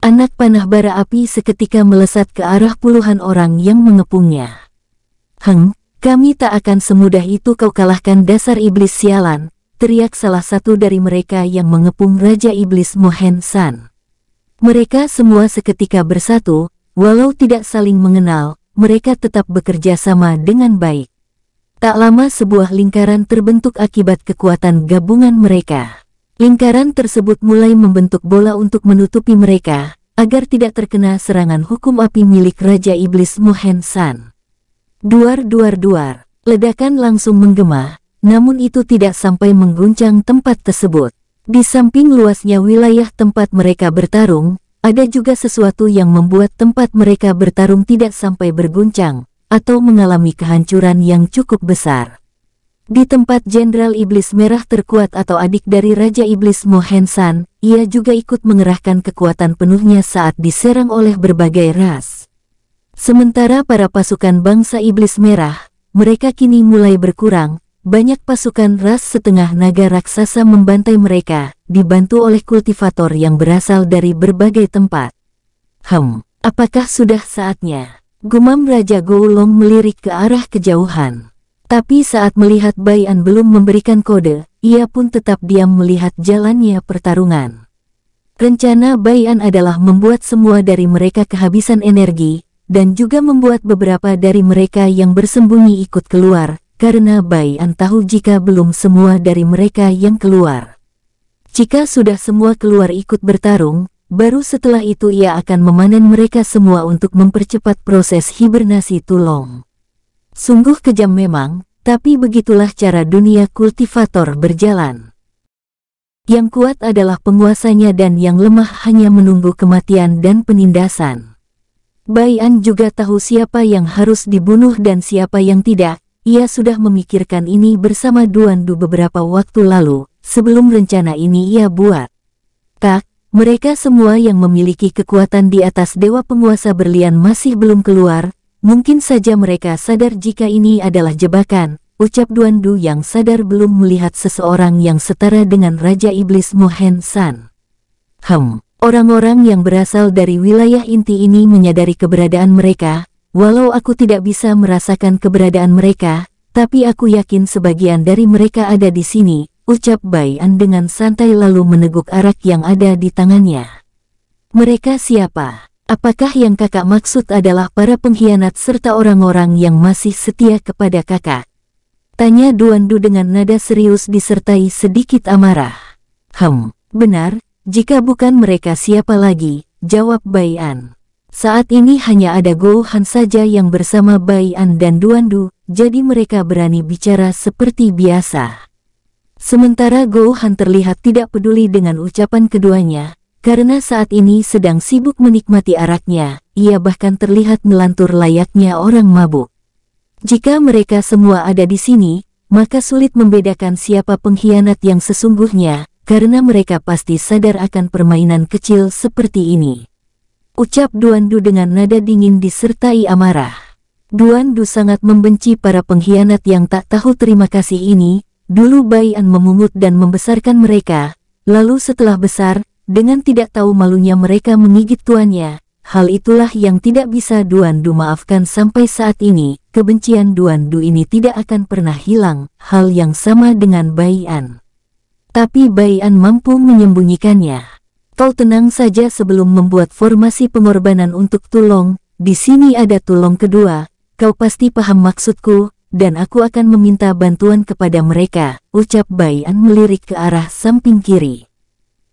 Anak panah bara api seketika melesat ke arah puluhan orang yang mengepungnya. Heng, kami tak akan semudah itu kau kalahkan dasar iblis sialan, teriak salah satu dari mereka yang mengepung Raja Iblis Mohen San. Mereka semua seketika bersatu, walau tidak saling mengenal, mereka tetap bekerja sama dengan baik. Tak lama sebuah lingkaran terbentuk akibat kekuatan gabungan mereka. Lingkaran tersebut mulai membentuk bola untuk menutupi mereka, agar tidak terkena serangan hukum api milik Raja Iblis Mohen San. Duar-duar-duar, ledakan langsung menggema, namun itu tidak sampai mengguncang tempat tersebut. Di samping luasnya wilayah tempat mereka bertarung, ada juga sesuatu yang membuat tempat mereka bertarung tidak sampai berguncang, atau mengalami kehancuran yang cukup besar. Di tempat Jenderal Iblis Merah terkuat atau adik dari Raja Iblis Mohensan, ia juga ikut mengerahkan kekuatan penuhnya saat diserang oleh berbagai ras. Sementara para pasukan bangsa Iblis Merah, mereka kini mulai berkurang, banyak pasukan ras setengah naga raksasa membantai mereka, dibantu oleh kultivator yang berasal dari berbagai tempat. Hmm, apakah sudah saatnya? Gumam Raja Goulom melirik ke arah kejauhan. Tapi saat melihat Bayan belum memberikan kode, ia pun tetap diam melihat jalannya pertarungan. Rencana Bayan adalah membuat semua dari mereka kehabisan energi, dan juga membuat beberapa dari mereka yang bersembunyi ikut keluar, karena Baian tahu jika belum semua dari mereka yang keluar. Jika sudah semua keluar ikut bertarung, baru setelah itu ia akan memanen mereka semua untuk mempercepat proses hibernasi Tulong. Sungguh kejam memang, tapi begitulah cara dunia kultivator berjalan. Yang kuat adalah penguasanya dan yang lemah hanya menunggu kematian dan penindasan. Baian juga tahu siapa yang harus dibunuh dan siapa yang tidak, ia sudah memikirkan ini bersama Duan Du beberapa waktu lalu, sebelum rencana ini ia buat. Tak, mereka semua yang memiliki kekuatan di atas Dewa Penguasa Berlian masih belum keluar, mungkin saja mereka sadar jika ini adalah jebakan, ucap Duan Du yang sadar belum melihat seseorang yang setara dengan Raja Iblis Mohen San. Hem, orang-orang yang berasal dari wilayah inti ini menyadari keberadaan mereka, Walau aku tidak bisa merasakan keberadaan mereka, tapi aku yakin sebagian dari mereka ada di sini, ucap Bai An dengan santai lalu meneguk arak yang ada di tangannya. Mereka siapa? Apakah yang kakak maksud adalah para pengkhianat serta orang-orang yang masih setia kepada kakak? Tanya Duan Du dengan nada serius disertai sedikit amarah. Hem, benar, jika bukan mereka siapa lagi, jawab Bayan. Saat ini hanya ada Gohan saja yang bersama Baian dan Duandu, jadi mereka berani bicara seperti biasa. Sementara Gohan terlihat tidak peduli dengan ucapan keduanya, karena saat ini sedang sibuk menikmati araknya, ia bahkan terlihat melantur layaknya orang mabuk. Jika mereka semua ada di sini, maka sulit membedakan siapa pengkhianat yang sesungguhnya, karena mereka pasti sadar akan permainan kecil seperti ini. Ucap Duan Du dengan nada dingin disertai amarah. Duan Du sangat membenci para pengkhianat yang tak tahu terima kasih ini. Dulu Bayan memungut dan membesarkan mereka, lalu setelah besar, dengan tidak tahu malunya mereka menggigit tuannya. Hal itulah yang tidak bisa Duandu maafkan sampai saat ini. Kebencian Duan Du ini tidak akan pernah hilang, hal yang sama dengan Bayan. Tapi Bayan mampu menyembunyikannya. Tol tenang saja sebelum membuat formasi pengorbanan untuk Tulong, di sini ada Tulong kedua, kau pasti paham maksudku, dan aku akan meminta bantuan kepada mereka, ucap Bayan melirik ke arah samping kiri.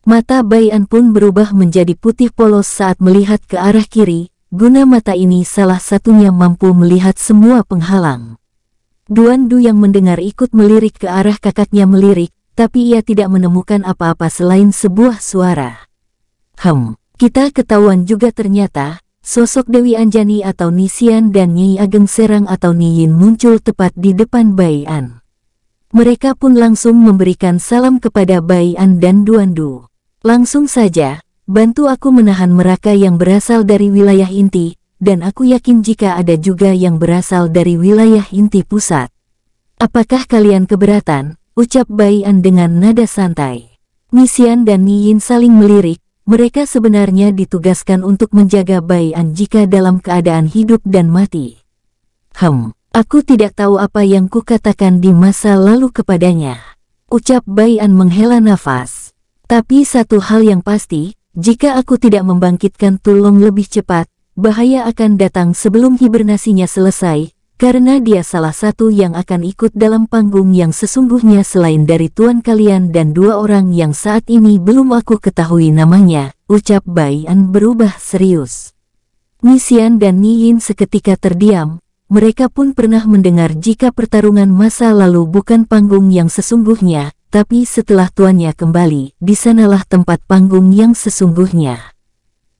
Mata Bayan pun berubah menjadi putih polos saat melihat ke arah kiri, guna mata ini salah satunya mampu melihat semua penghalang. Duan Du yang mendengar ikut melirik ke arah kakaknya melirik, tapi ia tidak menemukan apa-apa selain sebuah suara. Hem, kita ketahuan juga ternyata, sosok Dewi Anjani atau Nisian dan Nyi Ageng Serang atau Niyin muncul tepat di depan An. Mereka pun langsung memberikan salam kepada Bayan dan Duandu. Langsung saja, bantu aku menahan mereka yang berasal dari wilayah inti, dan aku yakin jika ada juga yang berasal dari wilayah inti pusat. Apakah kalian keberatan? Ucap Bayan dengan nada santai. Nisian dan Niyin saling melirik, mereka sebenarnya ditugaskan untuk menjaga Bayan jika dalam keadaan hidup dan mati. Hem, aku tidak tahu apa yang kukatakan di masa lalu kepadanya. Ucap Bayan menghela nafas. Tapi satu hal yang pasti, jika aku tidak membangkitkan tulung lebih cepat, bahaya akan datang sebelum hibernasinya selesai, karena dia salah satu yang akan ikut dalam panggung yang sesungguhnya selain dari tuan kalian dan dua orang yang saat ini belum aku ketahui namanya, ucap Bai An berubah serius. Nisian dan Niin seketika terdiam, mereka pun pernah mendengar jika pertarungan masa lalu bukan panggung yang sesungguhnya, tapi setelah tuannya kembali, di sanalah tempat panggung yang sesungguhnya.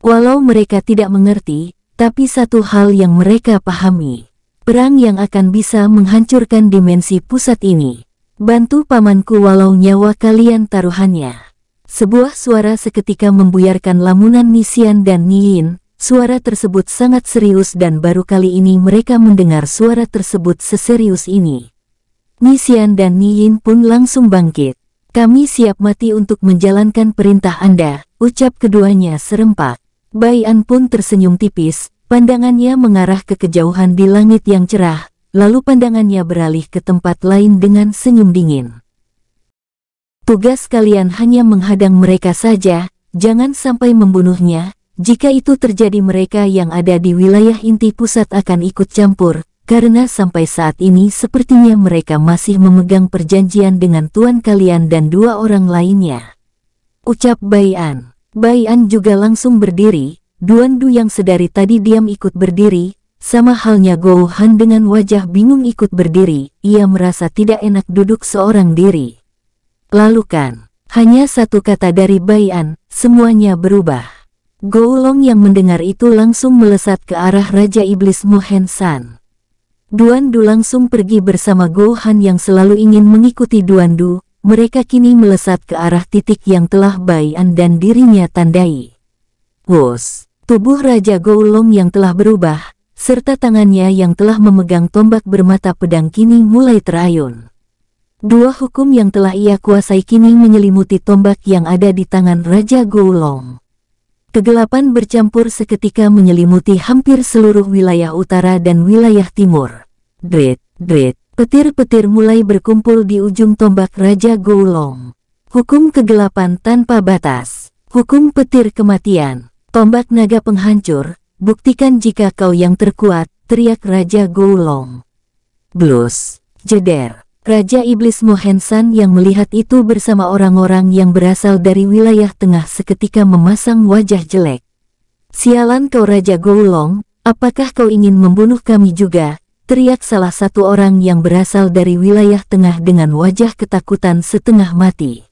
Walau mereka tidak mengerti, tapi satu hal yang mereka pahami. Perang yang akan bisa menghancurkan dimensi pusat ini. Bantu pamanku walau nyawa kalian taruhannya. Sebuah suara seketika membuyarkan lamunan Nisian dan Niyin. Suara tersebut sangat serius dan baru kali ini mereka mendengar suara tersebut seserius ini. Nisian dan Niyin pun langsung bangkit. Kami siap mati untuk menjalankan perintah Anda, ucap keduanya serempak. Baian pun tersenyum tipis, Pandangannya mengarah ke kejauhan di langit yang cerah, lalu pandangannya beralih ke tempat lain dengan senyum dingin. Tugas kalian hanya menghadang mereka saja, jangan sampai membunuhnya, jika itu terjadi mereka yang ada di wilayah inti pusat akan ikut campur, karena sampai saat ini sepertinya mereka masih memegang perjanjian dengan Tuan kalian dan dua orang lainnya. Ucap Bayan. Bayan juga langsung berdiri, Duan Du yang sedari tadi diam ikut berdiri, sama halnya Gou Han dengan wajah bingung ikut berdiri, ia merasa tidak enak duduk seorang diri. Lalu kan, hanya satu kata dari Bayan, semuanya berubah. Gou Long yang mendengar itu langsung melesat ke arah Raja Iblis Mohen San. Duan Du langsung pergi bersama Gou Han yang selalu ingin mengikuti Duan Du, mereka kini melesat ke arah titik yang telah Bayan dan dirinya tandai. Wos! tubuh Raja Goulong yang telah berubah, serta tangannya yang telah memegang tombak bermata pedang kini mulai terayun. Dua hukum yang telah ia kuasai kini menyelimuti tombak yang ada di tangan Raja Goulong. Kegelapan bercampur seketika menyelimuti hampir seluruh wilayah utara dan wilayah timur. Dread, dread. petir-petir mulai berkumpul di ujung tombak Raja Goulong. Hukum kegelapan tanpa batas. Hukum petir kematian. Tombak naga penghancur, buktikan jika kau yang terkuat, teriak Raja Goulong. Blus, jeder. Raja Iblis Mohensan yang melihat itu bersama orang-orang yang berasal dari wilayah tengah seketika memasang wajah jelek. Sialan kau Raja Goulong, apakah kau ingin membunuh kami juga? Teriak salah satu orang yang berasal dari wilayah tengah dengan wajah ketakutan setengah mati.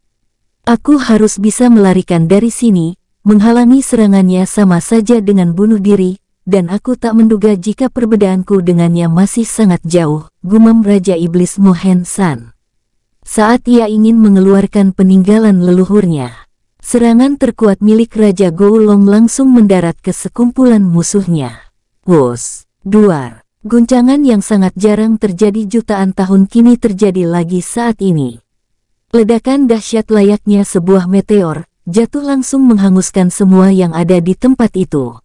Aku harus bisa melarikan dari sini, Menghalangi serangannya sama saja dengan bunuh diri, dan aku tak menduga jika perbedaanku dengannya masih sangat jauh, gumam Raja Iblis Mohen San. Saat ia ingin mengeluarkan peninggalan leluhurnya, serangan terkuat milik Raja Goulong langsung mendarat ke sekumpulan musuhnya. Wos, duar, guncangan yang sangat jarang terjadi jutaan tahun kini terjadi lagi saat ini. Ledakan dahsyat layaknya sebuah meteor jatuh langsung menghanguskan semua yang ada di tempat itu.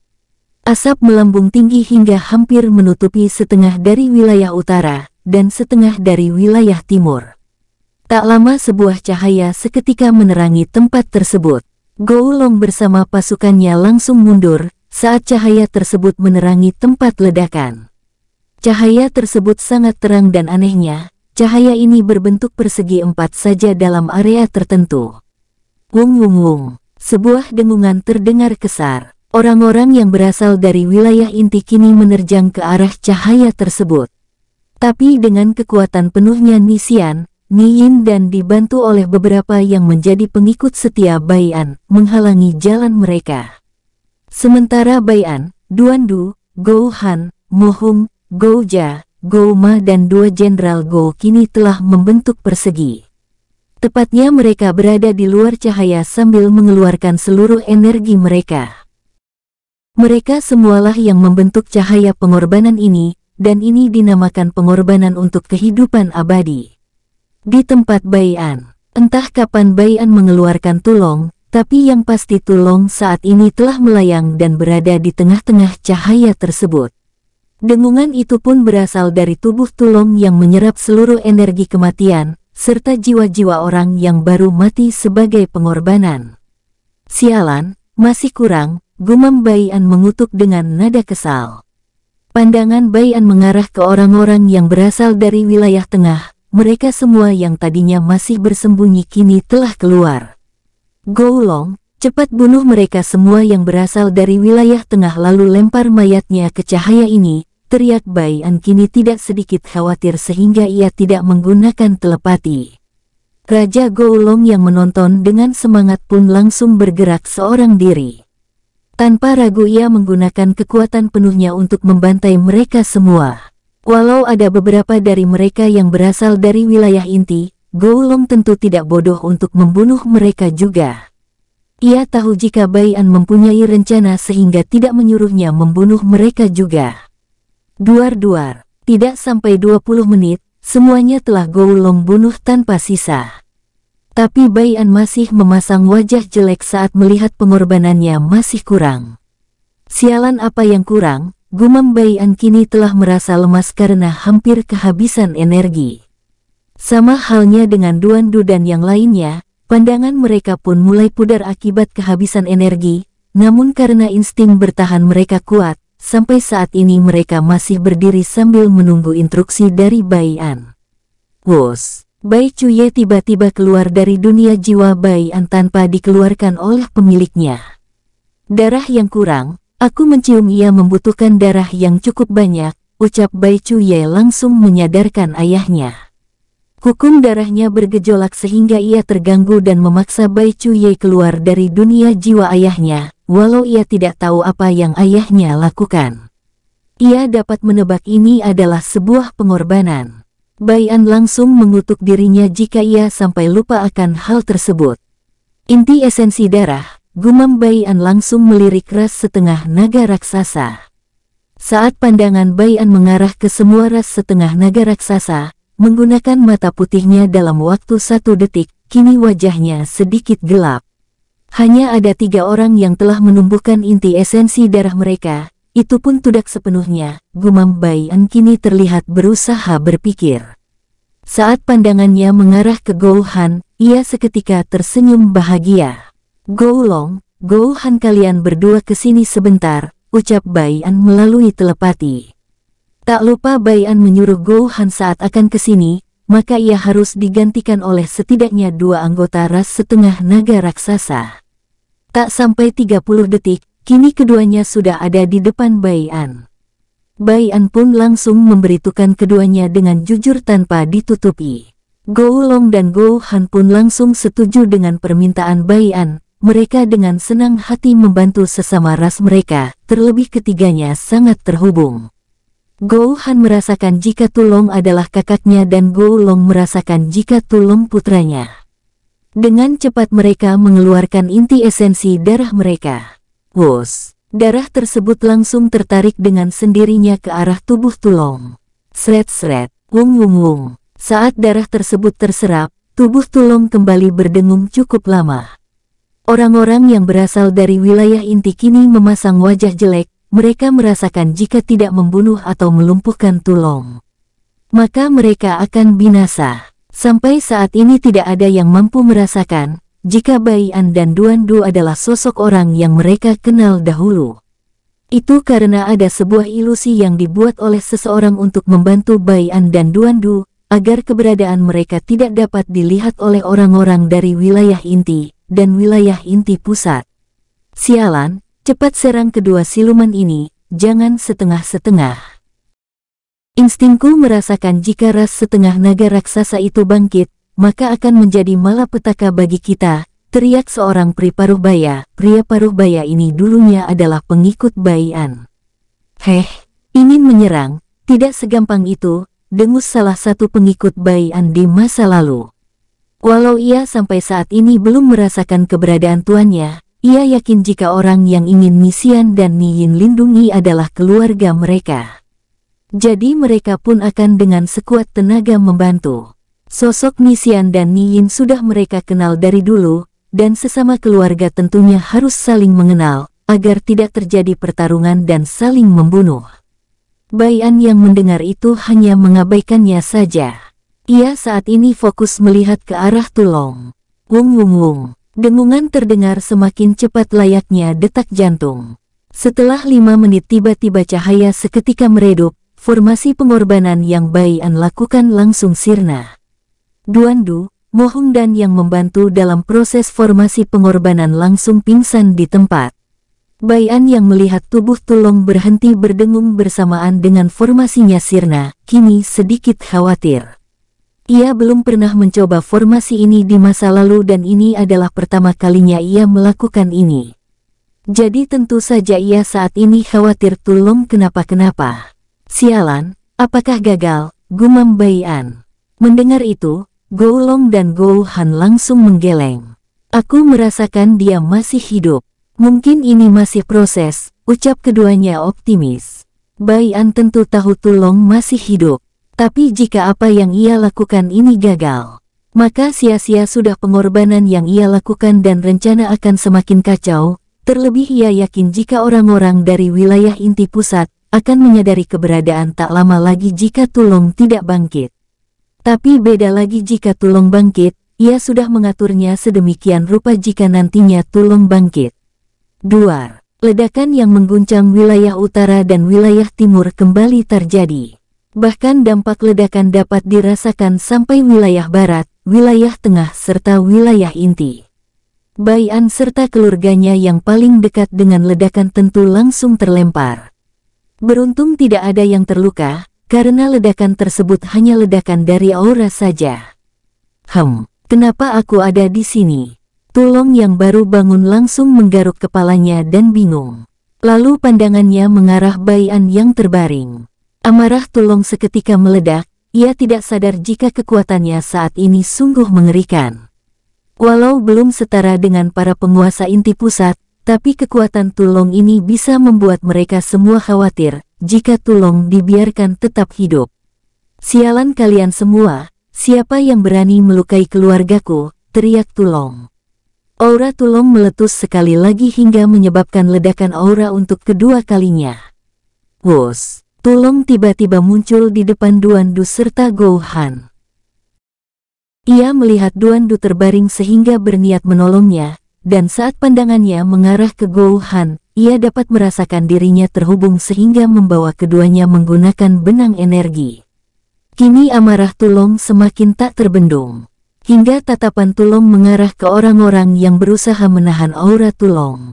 Asap melambung tinggi hingga hampir menutupi setengah dari wilayah utara dan setengah dari wilayah timur. Tak lama sebuah cahaya seketika menerangi tempat tersebut. Goulong bersama pasukannya langsung mundur saat cahaya tersebut menerangi tempat ledakan. Cahaya tersebut sangat terang dan anehnya, cahaya ini berbentuk persegi empat saja dalam area tertentu. Wung wung wung. Sebuah dengungan terdengar kesar. Orang-orang yang berasal dari wilayah inti kini menerjang ke arah cahaya tersebut. Tapi dengan kekuatan penuhnya Nisian, Niyin dan dibantu oleh beberapa yang menjadi pengikut setia Bayan, menghalangi jalan mereka. Sementara Duan Duandu, Gou Han, Mohung, Gou Ja, Gou Ma dan dua jenderal Gou kini telah membentuk persegi. Tepatnya mereka berada di luar cahaya sambil mengeluarkan seluruh energi mereka. Mereka semualah yang membentuk cahaya pengorbanan ini, dan ini dinamakan pengorbanan untuk kehidupan abadi. Di tempat Bayan, entah kapan Bayan mengeluarkan tulong, tapi yang pasti tulong saat ini telah melayang dan berada di tengah-tengah cahaya tersebut. Dengungan itu pun berasal dari tubuh tulong yang menyerap seluruh energi kematian, serta jiwa-jiwa orang yang baru mati sebagai pengorbanan. Sialan, masih kurang, gumam Bayan mengutuk dengan nada kesal. Pandangan Bayan mengarah ke orang-orang yang berasal dari wilayah tengah, mereka semua yang tadinya masih bersembunyi kini telah keluar. Goulong, cepat bunuh mereka semua yang berasal dari wilayah tengah lalu lempar mayatnya ke cahaya ini, Teriak Bai An kini tidak sedikit khawatir sehingga ia tidak menggunakan telepati. Raja Goulong yang menonton dengan semangat pun langsung bergerak seorang diri. Tanpa ragu ia menggunakan kekuatan penuhnya untuk membantai mereka semua. Walau ada beberapa dari mereka yang berasal dari wilayah inti, Goulong tentu tidak bodoh untuk membunuh mereka juga. Ia tahu jika Bayan mempunyai rencana sehingga tidak menyuruhnya membunuh mereka juga. Duar-duar, tidak sampai 20 menit, semuanya telah Goulong bunuh tanpa sisa. Tapi Bayan masih memasang wajah jelek saat melihat pengorbanannya masih kurang. Sialan apa yang kurang, gumam An kini telah merasa lemas karena hampir kehabisan energi. Sama halnya dengan Duan Duan yang lainnya, pandangan mereka pun mulai pudar akibat kehabisan energi, namun karena insting bertahan mereka kuat, Sampai saat ini mereka masih berdiri sambil menunggu instruksi dari Bayan. Wos, Bai Cuye tiba-tiba keluar dari dunia jiwa An tanpa dikeluarkan oleh pemiliknya. Darah yang kurang, aku mencium ia membutuhkan darah yang cukup banyak, ucap Bai Cuye langsung menyadarkan ayahnya. Hukum darahnya bergejolak sehingga ia terganggu dan memaksa Bai Cuye keluar dari dunia jiwa ayahnya, walau ia tidak tahu apa yang ayahnya lakukan. Ia dapat menebak ini adalah sebuah pengorbanan. Bayan langsung mengutuk dirinya jika ia sampai lupa akan hal tersebut. Inti esensi darah, gumam Bayan langsung melirik ras setengah naga raksasa. Saat pandangan Bayan mengarah ke semua ras setengah naga raksasa, menggunakan mata putihnya dalam waktu satu detik, kini wajahnya sedikit gelap. Hanya ada tiga orang yang telah menumbuhkan inti esensi darah mereka, itu pun tidak sepenuhnya, gumam Bai An kini terlihat berusaha berpikir. Saat pandangannya mengarah ke Gou Han, ia seketika tersenyum bahagia. Gou Long, Gou Han kalian berdua kesini sebentar, ucap Bai An melalui telepati. Tak lupa Bai An menyuruh Gou Han saat akan kesini, maka ia harus digantikan oleh setidaknya dua anggota ras setengah naga raksasa. Tak sampai 30 detik, kini keduanya sudah ada di depan Baian. Baian pun langsung memberitukan keduanya dengan jujur tanpa ditutupi. Gou Long dan Gou Han pun langsung setuju dengan permintaan Baian. Mereka dengan senang hati membantu sesama ras mereka, terlebih ketiganya sangat terhubung. Gou Han merasakan jika Tulong adalah kakaknya dan Gou Long merasakan jika Tulong putranya. Dengan cepat mereka mengeluarkan inti esensi darah mereka. Wos, darah tersebut langsung tertarik dengan sendirinya ke arah tubuh Tulong. Sret-sret, wung-wung-wung. Saat darah tersebut terserap, tubuh Tulong kembali berdengung cukup lama. Orang-orang yang berasal dari wilayah inti kini memasang wajah jelek, mereka merasakan jika tidak membunuh atau melumpuhkan Tulong maka mereka akan binasa. Sampai saat ini tidak ada yang mampu merasakan jika An dan Duan Du adalah sosok orang yang mereka kenal dahulu. Itu karena ada sebuah ilusi yang dibuat oleh seseorang untuk membantu An dan Duan Du agar keberadaan mereka tidak dapat dilihat oleh orang-orang dari wilayah inti dan wilayah inti pusat. Sialan, cepat serang kedua siluman ini, jangan setengah-setengah. Instingku merasakan jika ras setengah naga raksasa itu bangkit, maka akan menjadi malapetaka bagi kita, teriak seorang pria paruh baya. Pria paruh baya ini dulunya adalah pengikut Bayan. Heh, ingin menyerang, tidak segampang itu, dengus salah satu pengikut Bayan di masa lalu. Walau ia sampai saat ini belum merasakan keberadaan tuannya, ia yakin jika orang yang ingin Nisian dan Niyin lindungi adalah keluarga mereka. Jadi mereka pun akan dengan sekuat tenaga membantu. Sosok Nisian dan Niyin sudah mereka kenal dari dulu, dan sesama keluarga tentunya harus saling mengenal, agar tidak terjadi pertarungan dan saling membunuh. Bayan yang mendengar itu hanya mengabaikannya saja. Ia saat ini fokus melihat ke arah Tulong. Wung wung wung, dengungan terdengar semakin cepat layaknya detak jantung. Setelah lima menit tiba-tiba cahaya seketika meredup, formasi pengorbanan yang Bayan lakukan langsung sirna. Duandu, Mohung dan yang membantu dalam proses formasi pengorbanan langsung pingsan di tempat. Bayan yang melihat tubuh Tulong berhenti berdengung bersamaan dengan formasinya sirna, kini sedikit khawatir. Ia belum pernah mencoba formasi ini di masa lalu dan ini adalah pertama kalinya ia melakukan ini. Jadi tentu saja ia saat ini khawatir Tulong kenapa-kenapa. Sialan, apakah gagal, gumam Bayan. Mendengar itu, Goulong dan Gou langsung menggeleng. Aku merasakan dia masih hidup. Mungkin ini masih proses, ucap keduanya optimis. Bayan tentu tahu Tulong masih hidup. Tapi jika apa yang ia lakukan ini gagal, maka sia-sia sudah pengorbanan yang ia lakukan dan rencana akan semakin kacau, terlebih ia yakin jika orang-orang dari wilayah inti pusat, akan menyadari keberadaan tak lama lagi jika Tulong tidak bangkit. Tapi beda lagi jika Tulong bangkit, ia sudah mengaturnya sedemikian rupa jika nantinya Tulong bangkit. Duar, ledakan yang mengguncang wilayah utara dan wilayah timur kembali terjadi. Bahkan dampak ledakan dapat dirasakan sampai wilayah barat, wilayah tengah serta wilayah inti. Bayan serta keluarganya yang paling dekat dengan ledakan tentu langsung terlempar. Beruntung tidak ada yang terluka, karena ledakan tersebut hanya ledakan dari aura saja. Hem, kenapa aku ada di sini? Tulong yang baru bangun langsung menggaruk kepalanya dan bingung. Lalu pandangannya mengarah Bayan yang terbaring. Amarah Tulong seketika meledak, ia tidak sadar jika kekuatannya saat ini sungguh mengerikan. Walau belum setara dengan para penguasa inti pusat, tapi kekuatan Tulung ini bisa membuat mereka semua khawatir jika Tulung dibiarkan tetap hidup. Sialan kalian semua, siapa yang berani melukai keluargaku, teriak Tulung. Aura Tulung meletus sekali lagi hingga menyebabkan ledakan aura untuk kedua kalinya. Wos, Tulung tiba-tiba muncul di depan Duan Du serta Gohan. Ia melihat Duan Du terbaring sehingga berniat menolongnya, dan saat pandangannya mengarah ke Gou ia dapat merasakan dirinya terhubung sehingga membawa keduanya menggunakan benang energi. Kini amarah Tulong semakin tak terbendung, hingga tatapan Tulong mengarah ke orang-orang yang berusaha menahan aura Tulong.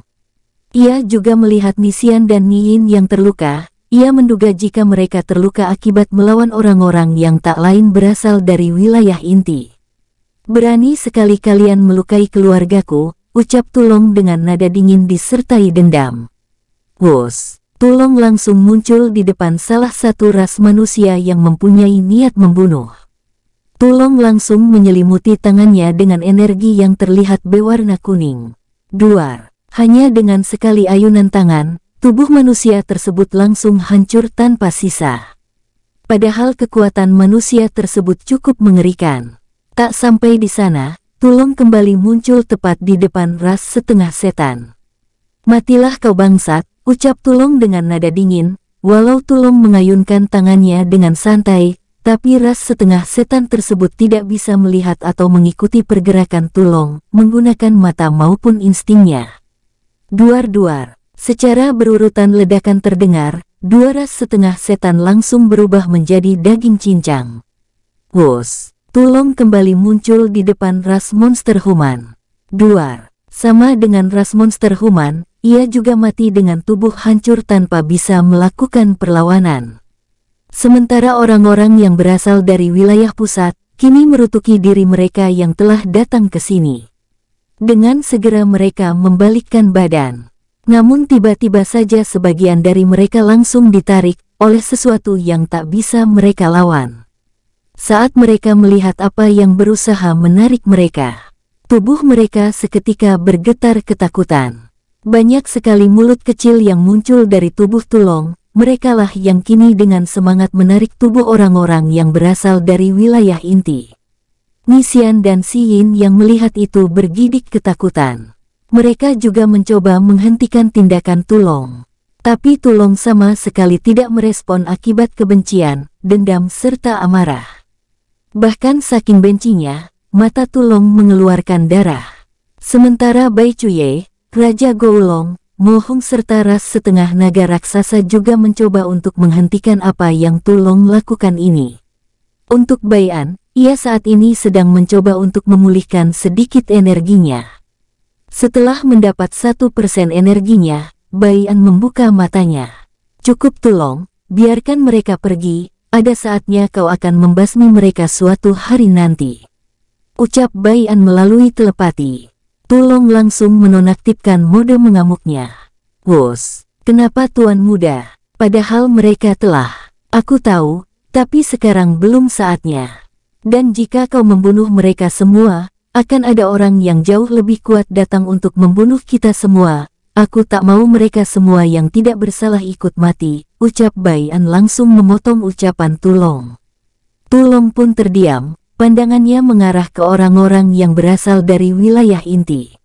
Ia juga melihat Nisian dan Niin yang terluka, ia menduga jika mereka terluka akibat melawan orang-orang yang tak lain berasal dari wilayah inti. Berani sekali kalian melukai keluargaku, ucap Tulong dengan nada dingin disertai dendam. Wos, Tulong langsung muncul di depan salah satu ras manusia yang mempunyai niat membunuh. Tulong langsung menyelimuti tangannya dengan energi yang terlihat berwarna kuning. Dua, hanya dengan sekali ayunan tangan, tubuh manusia tersebut langsung hancur tanpa sisa. Padahal kekuatan manusia tersebut cukup mengerikan. Tak sampai di sana, Tulung kembali muncul tepat di depan ras setengah setan. Matilah kau bangsat, ucap Tulung dengan nada dingin, walau Tulung mengayunkan tangannya dengan santai, tapi ras setengah setan tersebut tidak bisa melihat atau mengikuti pergerakan Tulung, menggunakan mata maupun instingnya. Duar-duar, secara berurutan ledakan terdengar, dua ras setengah setan langsung berubah menjadi daging cincang. Wos! Tulong kembali muncul di depan ras monster human. Duar. Sama dengan ras monster human, ia juga mati dengan tubuh hancur tanpa bisa melakukan perlawanan. Sementara orang-orang yang berasal dari wilayah pusat, kini merutuki diri mereka yang telah datang ke sini. Dengan segera mereka membalikkan badan. Namun tiba-tiba saja sebagian dari mereka langsung ditarik oleh sesuatu yang tak bisa mereka lawan saat mereka melihat apa yang berusaha menarik mereka. Tubuh mereka seketika bergetar ketakutan. Banyak sekali mulut kecil yang muncul dari tubuh Tulong, merekalah yang kini dengan semangat menarik tubuh orang-orang yang berasal dari wilayah inti. Nisian dan Siin yang melihat itu bergidik ketakutan. Mereka juga mencoba menghentikan tindakan Tulong. Tapi Tulong sama sekali tidak merespon akibat kebencian, dendam serta amarah. Bahkan saking bencinya, mata Tulong mengeluarkan darah. Sementara Bai Cuye, Raja Goulong, Mohong serta ras setengah naga raksasa juga mencoba untuk menghentikan apa yang Tulong lakukan ini. Untuk Bayan, ia saat ini sedang mencoba untuk memulihkan sedikit energinya. Setelah mendapat satu persen energinya, Bayan membuka matanya. Cukup Tulong, biarkan mereka pergi, ada saatnya kau akan membasmi mereka suatu hari nanti. Ucap Bayan melalui telepati. Tulong langsung menonaktifkan mode mengamuknya. Bos, kenapa tuan muda? Padahal mereka telah. Aku tahu, tapi sekarang belum saatnya. Dan jika kau membunuh mereka semua, akan ada orang yang jauh lebih kuat datang untuk membunuh kita semua, Aku tak mau mereka semua yang tidak bersalah ikut mati, ucap Bai An langsung memotong ucapan Tulong. Tulong pun terdiam, pandangannya mengarah ke orang-orang yang berasal dari wilayah inti.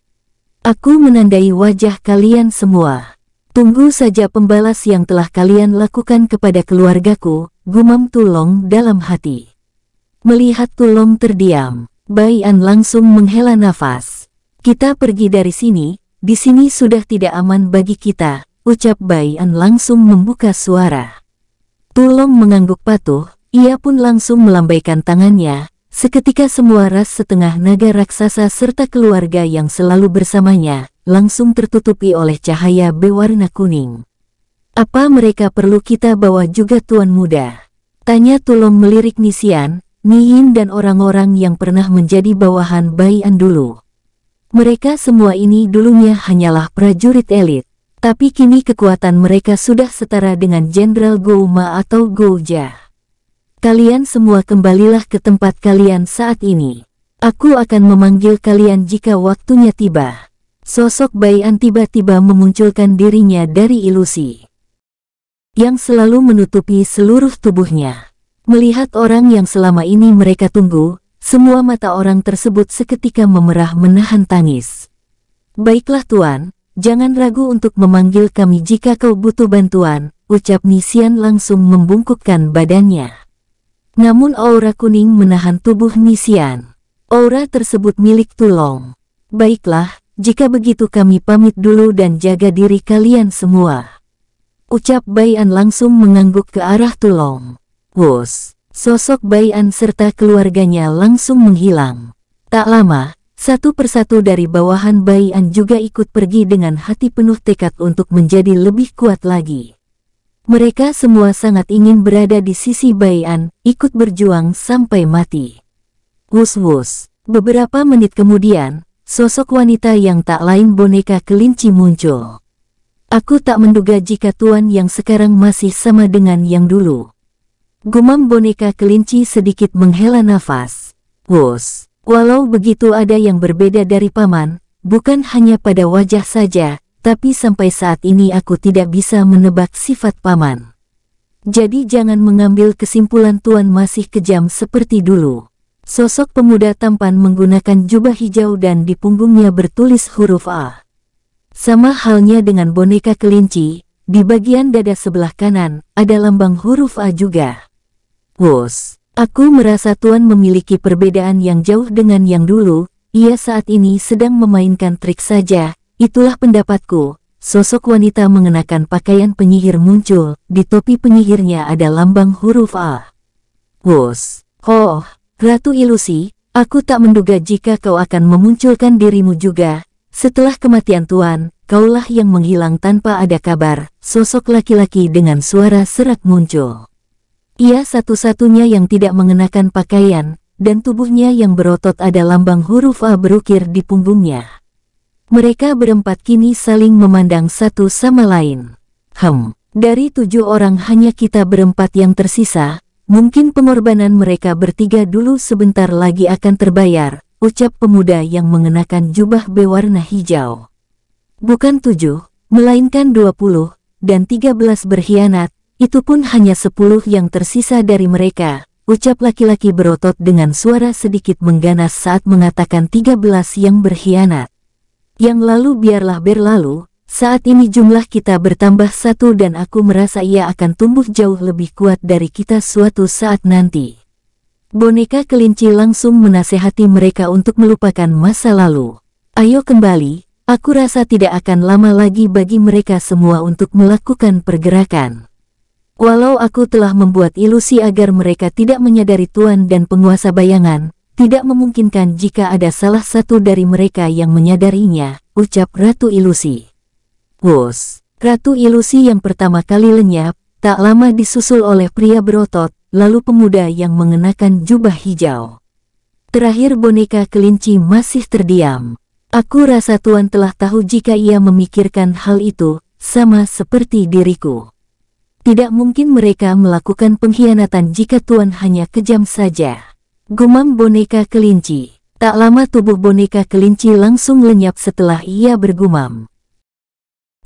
Aku menandai wajah kalian semua. Tunggu saja pembalas yang telah kalian lakukan kepada keluargaku, gumam Tulong dalam hati. Melihat Tulong terdiam, Bai An langsung menghela nafas. Kita pergi dari sini, di sini sudah tidak aman bagi kita, ucap Bayan langsung membuka suara. Tulong mengangguk patuh, ia pun langsung melambaikan tangannya, seketika semua ras setengah naga raksasa serta keluarga yang selalu bersamanya, langsung tertutupi oleh cahaya berwarna kuning. Apa mereka perlu kita bawa juga Tuan Muda? Tanya Tulong melirik Nisian, Nihin dan orang-orang yang pernah menjadi bawahan Bayan dulu. Mereka semua ini dulunya hanyalah prajurit elit, tapi kini kekuatan mereka sudah setara dengan Jenderal Gouma atau Gouja. Kalian semua kembalilah ke tempat kalian saat ini. Aku akan memanggil kalian jika waktunya tiba. Sosok Bayan tiba-tiba memunculkan dirinya dari ilusi. Yang selalu menutupi seluruh tubuhnya. Melihat orang yang selama ini mereka tunggu, semua mata orang tersebut seketika memerah menahan tangis. Baiklah Tuan, jangan ragu untuk memanggil kami jika kau butuh bantuan, ucap Nisian langsung membungkukkan badannya. Namun aura kuning menahan tubuh Nisian. Aura tersebut milik Tulong. Baiklah, jika begitu kami pamit dulu dan jaga diri kalian semua. Ucap Bayan langsung mengangguk ke arah Tulong. Wus sosok Bayan serta keluarganya langsung menghilang. Tak lama, satu persatu dari bawahan Bayan juga ikut pergi dengan hati penuh tekad untuk menjadi lebih kuat lagi. Mereka semua sangat ingin berada di sisi Bayan, ikut berjuang sampai mati. Wus-wus, beberapa menit kemudian, sosok wanita yang tak lain boneka kelinci muncul. Aku tak menduga jika Tuan yang sekarang masih sama dengan yang dulu. Gumam boneka kelinci sedikit menghela nafas. Wos, walau begitu ada yang berbeda dari paman, bukan hanya pada wajah saja, tapi sampai saat ini aku tidak bisa menebak sifat paman. Jadi jangan mengambil kesimpulan tuan masih kejam seperti dulu. Sosok pemuda tampan menggunakan jubah hijau dan di punggungnya bertulis huruf A. Sama halnya dengan boneka kelinci, di bagian dada sebelah kanan ada lambang huruf A juga. Wos, aku merasa Tuan memiliki perbedaan yang jauh dengan yang dulu, ia saat ini sedang memainkan trik saja, itulah pendapatku. Sosok wanita mengenakan pakaian penyihir muncul, di topi penyihirnya ada lambang huruf A. Wos, oh, Ratu Ilusi, aku tak menduga jika kau akan memunculkan dirimu juga. Setelah kematian Tuan, kaulah yang menghilang tanpa ada kabar, sosok laki-laki dengan suara serak muncul. Ia satu-satunya yang tidak mengenakan pakaian, dan tubuhnya yang berotot ada lambang huruf A berukir di punggungnya. Mereka berempat kini saling memandang satu sama lain. Hem, dari tujuh orang hanya kita berempat yang tersisa, mungkin pengorbanan mereka bertiga dulu sebentar lagi akan terbayar, ucap pemuda yang mengenakan jubah berwarna hijau. Bukan tujuh, melainkan dua puluh, dan tiga belas berkhianat, itu pun hanya sepuluh yang tersisa dari mereka, ucap laki-laki berotot dengan suara sedikit mengganas saat mengatakan tiga belas yang berkhianat. Yang lalu biarlah berlalu, saat ini jumlah kita bertambah satu dan aku merasa ia akan tumbuh jauh lebih kuat dari kita suatu saat nanti. Boneka kelinci langsung menasehati mereka untuk melupakan masa lalu. Ayo kembali, aku rasa tidak akan lama lagi bagi mereka semua untuk melakukan pergerakan. Walau aku telah membuat ilusi agar mereka tidak menyadari tuan dan penguasa bayangan, tidak memungkinkan jika ada salah satu dari mereka yang menyadarinya, ucap Ratu Ilusi. Wos, Ratu Ilusi yang pertama kali lenyap, tak lama disusul oleh pria berotot, lalu pemuda yang mengenakan jubah hijau. Terakhir boneka kelinci masih terdiam. Aku rasa Tuan telah tahu jika ia memikirkan hal itu, sama seperti diriku. Tidak mungkin mereka melakukan pengkhianatan jika Tuan hanya kejam saja. Gumam boneka kelinci. Tak lama tubuh boneka kelinci langsung lenyap setelah ia bergumam.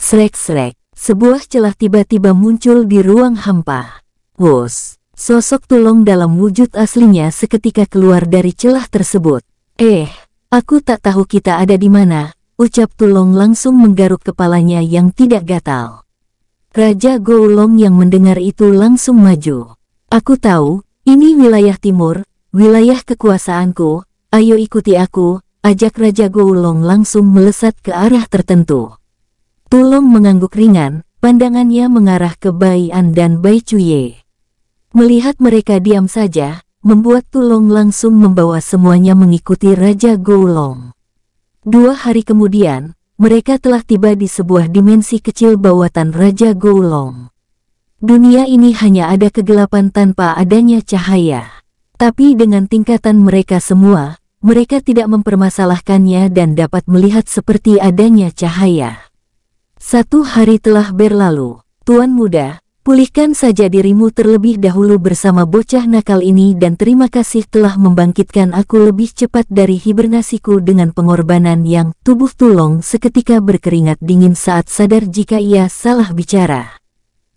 Srek-srek, sebuah celah tiba-tiba muncul di ruang hampa. Wos, sosok tulung dalam wujud aslinya seketika keluar dari celah tersebut. Eh, aku tak tahu kita ada di mana, ucap tulung langsung menggaruk kepalanya yang tidak gatal. Raja Goulong yang mendengar itu langsung maju. Aku tahu, ini wilayah timur, wilayah kekuasaanku, ayo ikuti aku, ajak Raja Goulong langsung melesat ke arah tertentu. Tulong mengangguk ringan, pandangannya mengarah ke Bai An dan Bai Cuye. Melihat mereka diam saja, membuat Tulong langsung membawa semuanya mengikuti Raja Goulong. Dua hari kemudian, mereka telah tiba di sebuah dimensi kecil bawatan Raja Golong. Dunia ini hanya ada kegelapan tanpa adanya cahaya. Tapi dengan tingkatan mereka semua, mereka tidak mempermasalahkannya dan dapat melihat seperti adanya cahaya. Satu hari telah berlalu, Tuan Muda, Pulihkan saja dirimu terlebih dahulu bersama bocah nakal ini dan terima kasih telah membangkitkan aku lebih cepat dari hibernasiku dengan pengorbanan yang tubuh tulong seketika berkeringat dingin saat sadar jika ia salah bicara.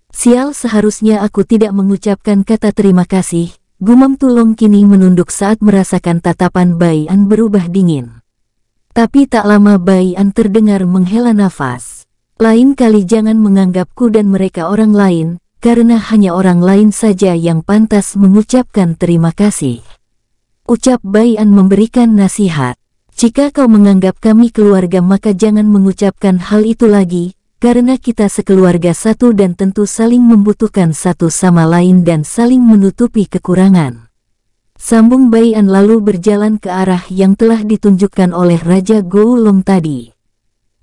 Sial seharusnya aku tidak mengucapkan kata terima kasih, gumam tulong kini menunduk saat merasakan tatapan Bayan berubah dingin. Tapi tak lama Bayan terdengar menghela nafas. Lain kali jangan menganggapku dan mereka orang lain, karena hanya orang lain saja yang pantas mengucapkan terima kasih. Ucap Bayan memberikan nasihat, jika kau menganggap kami keluarga maka jangan mengucapkan hal itu lagi, karena kita sekeluarga satu dan tentu saling membutuhkan satu sama lain dan saling menutupi kekurangan. Sambung Bayan lalu berjalan ke arah yang telah ditunjukkan oleh Raja Goulong tadi.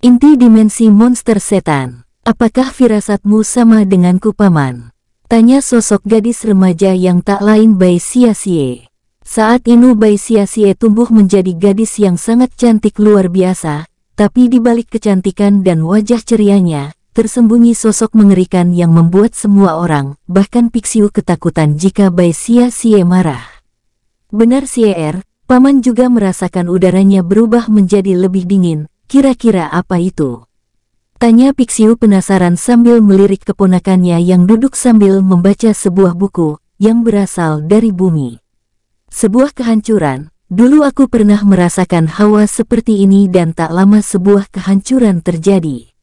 Inti dimensi monster setan Apakah firasatmu sama dengan kupaman? Tanya sosok gadis remaja yang tak lain Bai Xiaxie. Saat ini Bai Xiaxie tumbuh menjadi gadis yang sangat cantik luar biasa, tapi di balik kecantikan dan wajah cerianya, tersembunyi sosok mengerikan yang membuat semua orang, bahkan Pixiu ketakutan jika Bai Xia Xie marah. Benar Xie er, Paman juga merasakan udaranya berubah menjadi lebih dingin, kira-kira apa itu? Tanya Pixiu penasaran sambil melirik keponakannya yang duduk sambil membaca sebuah buku yang berasal dari bumi. Sebuah kehancuran, dulu aku pernah merasakan hawa seperti ini dan tak lama sebuah kehancuran terjadi.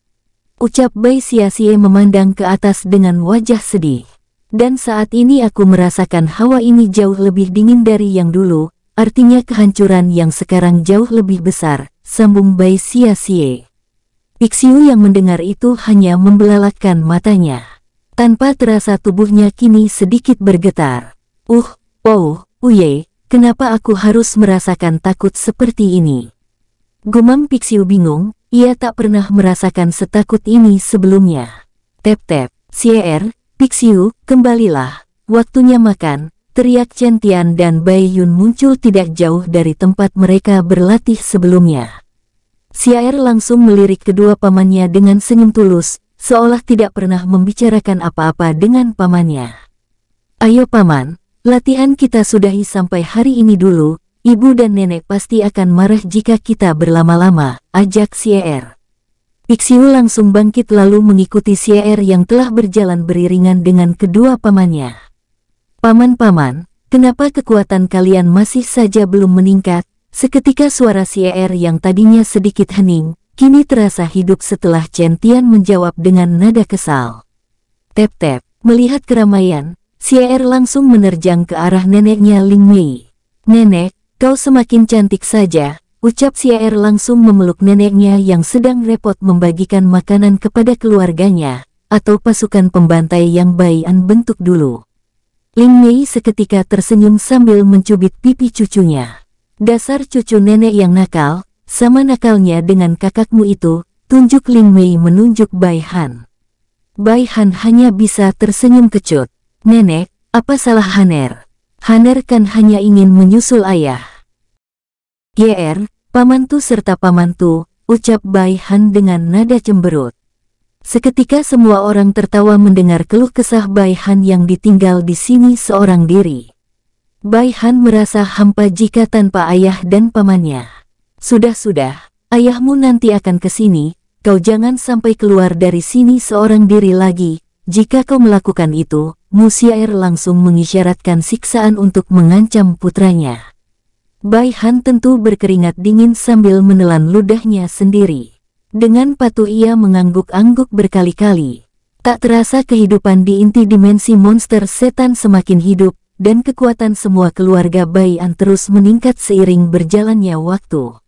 Ucap Bai Xiaxie memandang ke atas dengan wajah sedih. Dan saat ini aku merasakan hawa ini jauh lebih dingin dari yang dulu, artinya kehancuran yang sekarang jauh lebih besar, sambung Bai Xiaxie. Pixiu yang mendengar itu hanya membelalakan matanya. Tanpa terasa tubuhnya kini sedikit bergetar. Uh, oh, uye, kenapa aku harus merasakan takut seperti ini? Gumam Pixiu bingung, ia tak pernah merasakan setakut ini sebelumnya. Tep-tep, Sier, Pixiu, kembalilah, waktunya makan, teriak Chen Tian dan Bai Yun muncul tidak jauh dari tempat mereka berlatih sebelumnya. Siair langsung melirik kedua pamannya dengan senyum tulus, seolah tidak pernah membicarakan apa-apa dengan pamannya. Ayo paman, latihan kita sudahi sampai hari ini dulu, ibu dan nenek pasti akan marah jika kita berlama-lama, ajak Siair. Pixiu langsung bangkit lalu mengikuti Siair yang telah berjalan beriringan dengan kedua pamannya. Paman-paman, kenapa kekuatan kalian masih saja belum meningkat? Seketika suara Sier yang tadinya sedikit hening, kini terasa hidup setelah Chen Tian menjawab dengan nada kesal. Tep-tep, melihat keramaian, Sier langsung menerjang ke arah neneknya Ling Mei. Nenek, kau semakin cantik saja, ucap Sier langsung memeluk neneknya yang sedang repot membagikan makanan kepada keluarganya, atau pasukan pembantai yang bayan bentuk dulu. Ling Mei seketika tersenyum sambil mencubit pipi cucunya. Dasar cucu nenek yang nakal, sama nakalnya dengan kakakmu itu, tunjuk Ling Mei menunjuk Bai Han. Bai Han hanya bisa tersenyum kecut. Nenek, apa salah Haner? Haner kan hanya ingin menyusul ayah. Yer, pamantu serta pamantu, ucap Bai Han dengan nada cemberut. Seketika semua orang tertawa mendengar keluh kesah Bai Han yang ditinggal di sini seorang diri. Bai Han merasa hampa jika tanpa ayah dan pamannya. Sudah-sudah, ayahmu nanti akan ke sini, kau jangan sampai keluar dari sini seorang diri lagi. Jika kau melakukan itu, Musiair langsung mengisyaratkan siksaan untuk mengancam putranya. Bai Han tentu berkeringat dingin sambil menelan ludahnya sendiri. Dengan patuh ia mengangguk-angguk berkali-kali. Tak terasa kehidupan di inti dimensi monster setan semakin hidup, dan kekuatan semua keluarga Bayan terus meningkat seiring berjalannya waktu.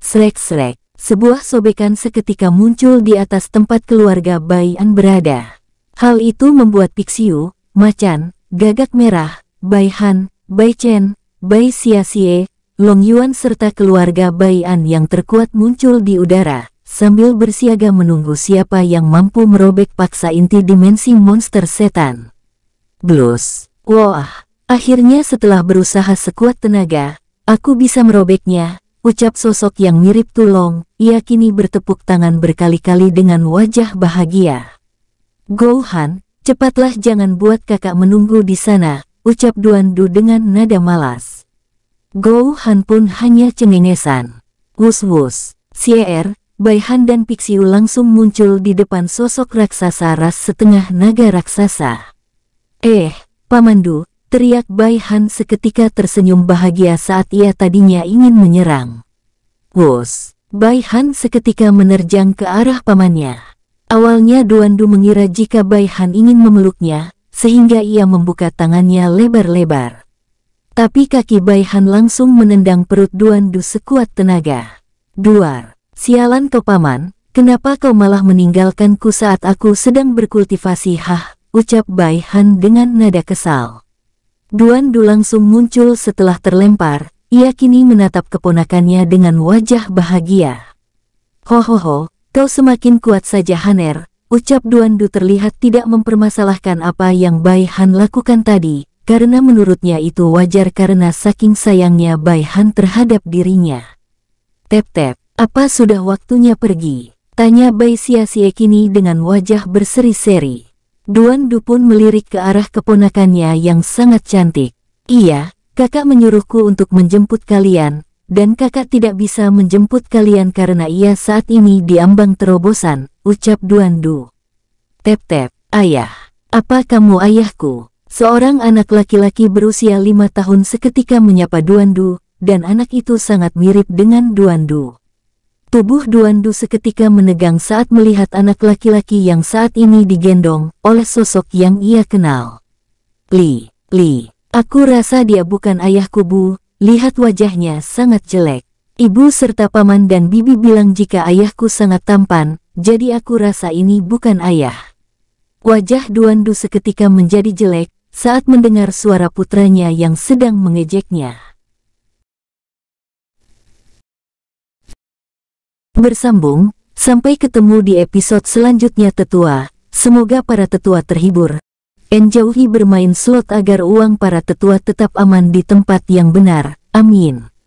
Srek-srek, sebuah sobekan seketika muncul di atas tempat keluarga Bayan berada. Hal itu membuat Pixiu, Macan, Gagak Merah, Bai Han, Bai Chen, Bai Xie, Long Yuan serta keluarga An yang terkuat muncul di udara, sambil bersiaga menunggu siapa yang mampu merobek paksa inti dimensi monster setan. Blues Wah, akhirnya setelah berusaha sekuat tenaga, aku bisa merobeknya, ucap sosok yang mirip tulong, ia kini bertepuk tangan berkali-kali dengan wajah bahagia. Gohan, cepatlah jangan buat kakak menunggu di sana, ucap Duan Du dengan nada malas. Gohan pun hanya cengengesan. Wus-wus, Sier, Baihan dan Pixiu langsung muncul di depan sosok raksasa ras setengah naga raksasa. Eh, Pamandu, teriak Bai Han seketika tersenyum bahagia saat ia tadinya ingin menyerang. Wos, Bai Han seketika menerjang ke arah pamannya. Awalnya Duandu mengira jika Bai Han ingin memeluknya, sehingga ia membuka tangannya lebar-lebar. Tapi kaki Bai Han langsung menendang perut Duandu sekuat tenaga. Duar, sialan kau paman, kenapa kau malah meninggalkanku saat aku sedang berkultivasi hah? ucap Bai Han dengan nada kesal. Duan Du langsung muncul setelah terlempar, ia kini menatap keponakannya dengan wajah bahagia. Ho ho ho, kau semakin kuat saja Haner, ucap Duan Du terlihat tidak mempermasalahkan apa yang Bai Han lakukan tadi, karena menurutnya itu wajar karena saking sayangnya Bai Han terhadap dirinya. Tep-tep, apa sudah waktunya pergi? Tanya Bai Sia Sia kini dengan wajah berseri-seri. Duan Du pun melirik ke arah keponakannya yang sangat cantik. Iya, kakak menyuruhku untuk menjemput kalian, dan kakak tidak bisa menjemput kalian karena ia saat ini diambang terobosan, ucap Duan Du. Tep-tep, ayah, apa kamu ayahku? Seorang anak laki-laki berusia lima tahun seketika menyapa Duan Du, dan anak itu sangat mirip dengan Duan Du. Tubuh Duandu seketika menegang saat melihat anak laki-laki yang saat ini digendong oleh sosok yang ia kenal. Li, Li, aku rasa dia bukan ayahku Bu, lihat wajahnya sangat jelek. Ibu serta paman dan bibi bilang jika ayahku sangat tampan, jadi aku rasa ini bukan ayah. Wajah Duandu seketika menjadi jelek saat mendengar suara putranya yang sedang mengejeknya. Bersambung, sampai ketemu di episode selanjutnya tetua, semoga para tetua terhibur. Enjauhi bermain slot agar uang para tetua tetap aman di tempat yang benar, amin.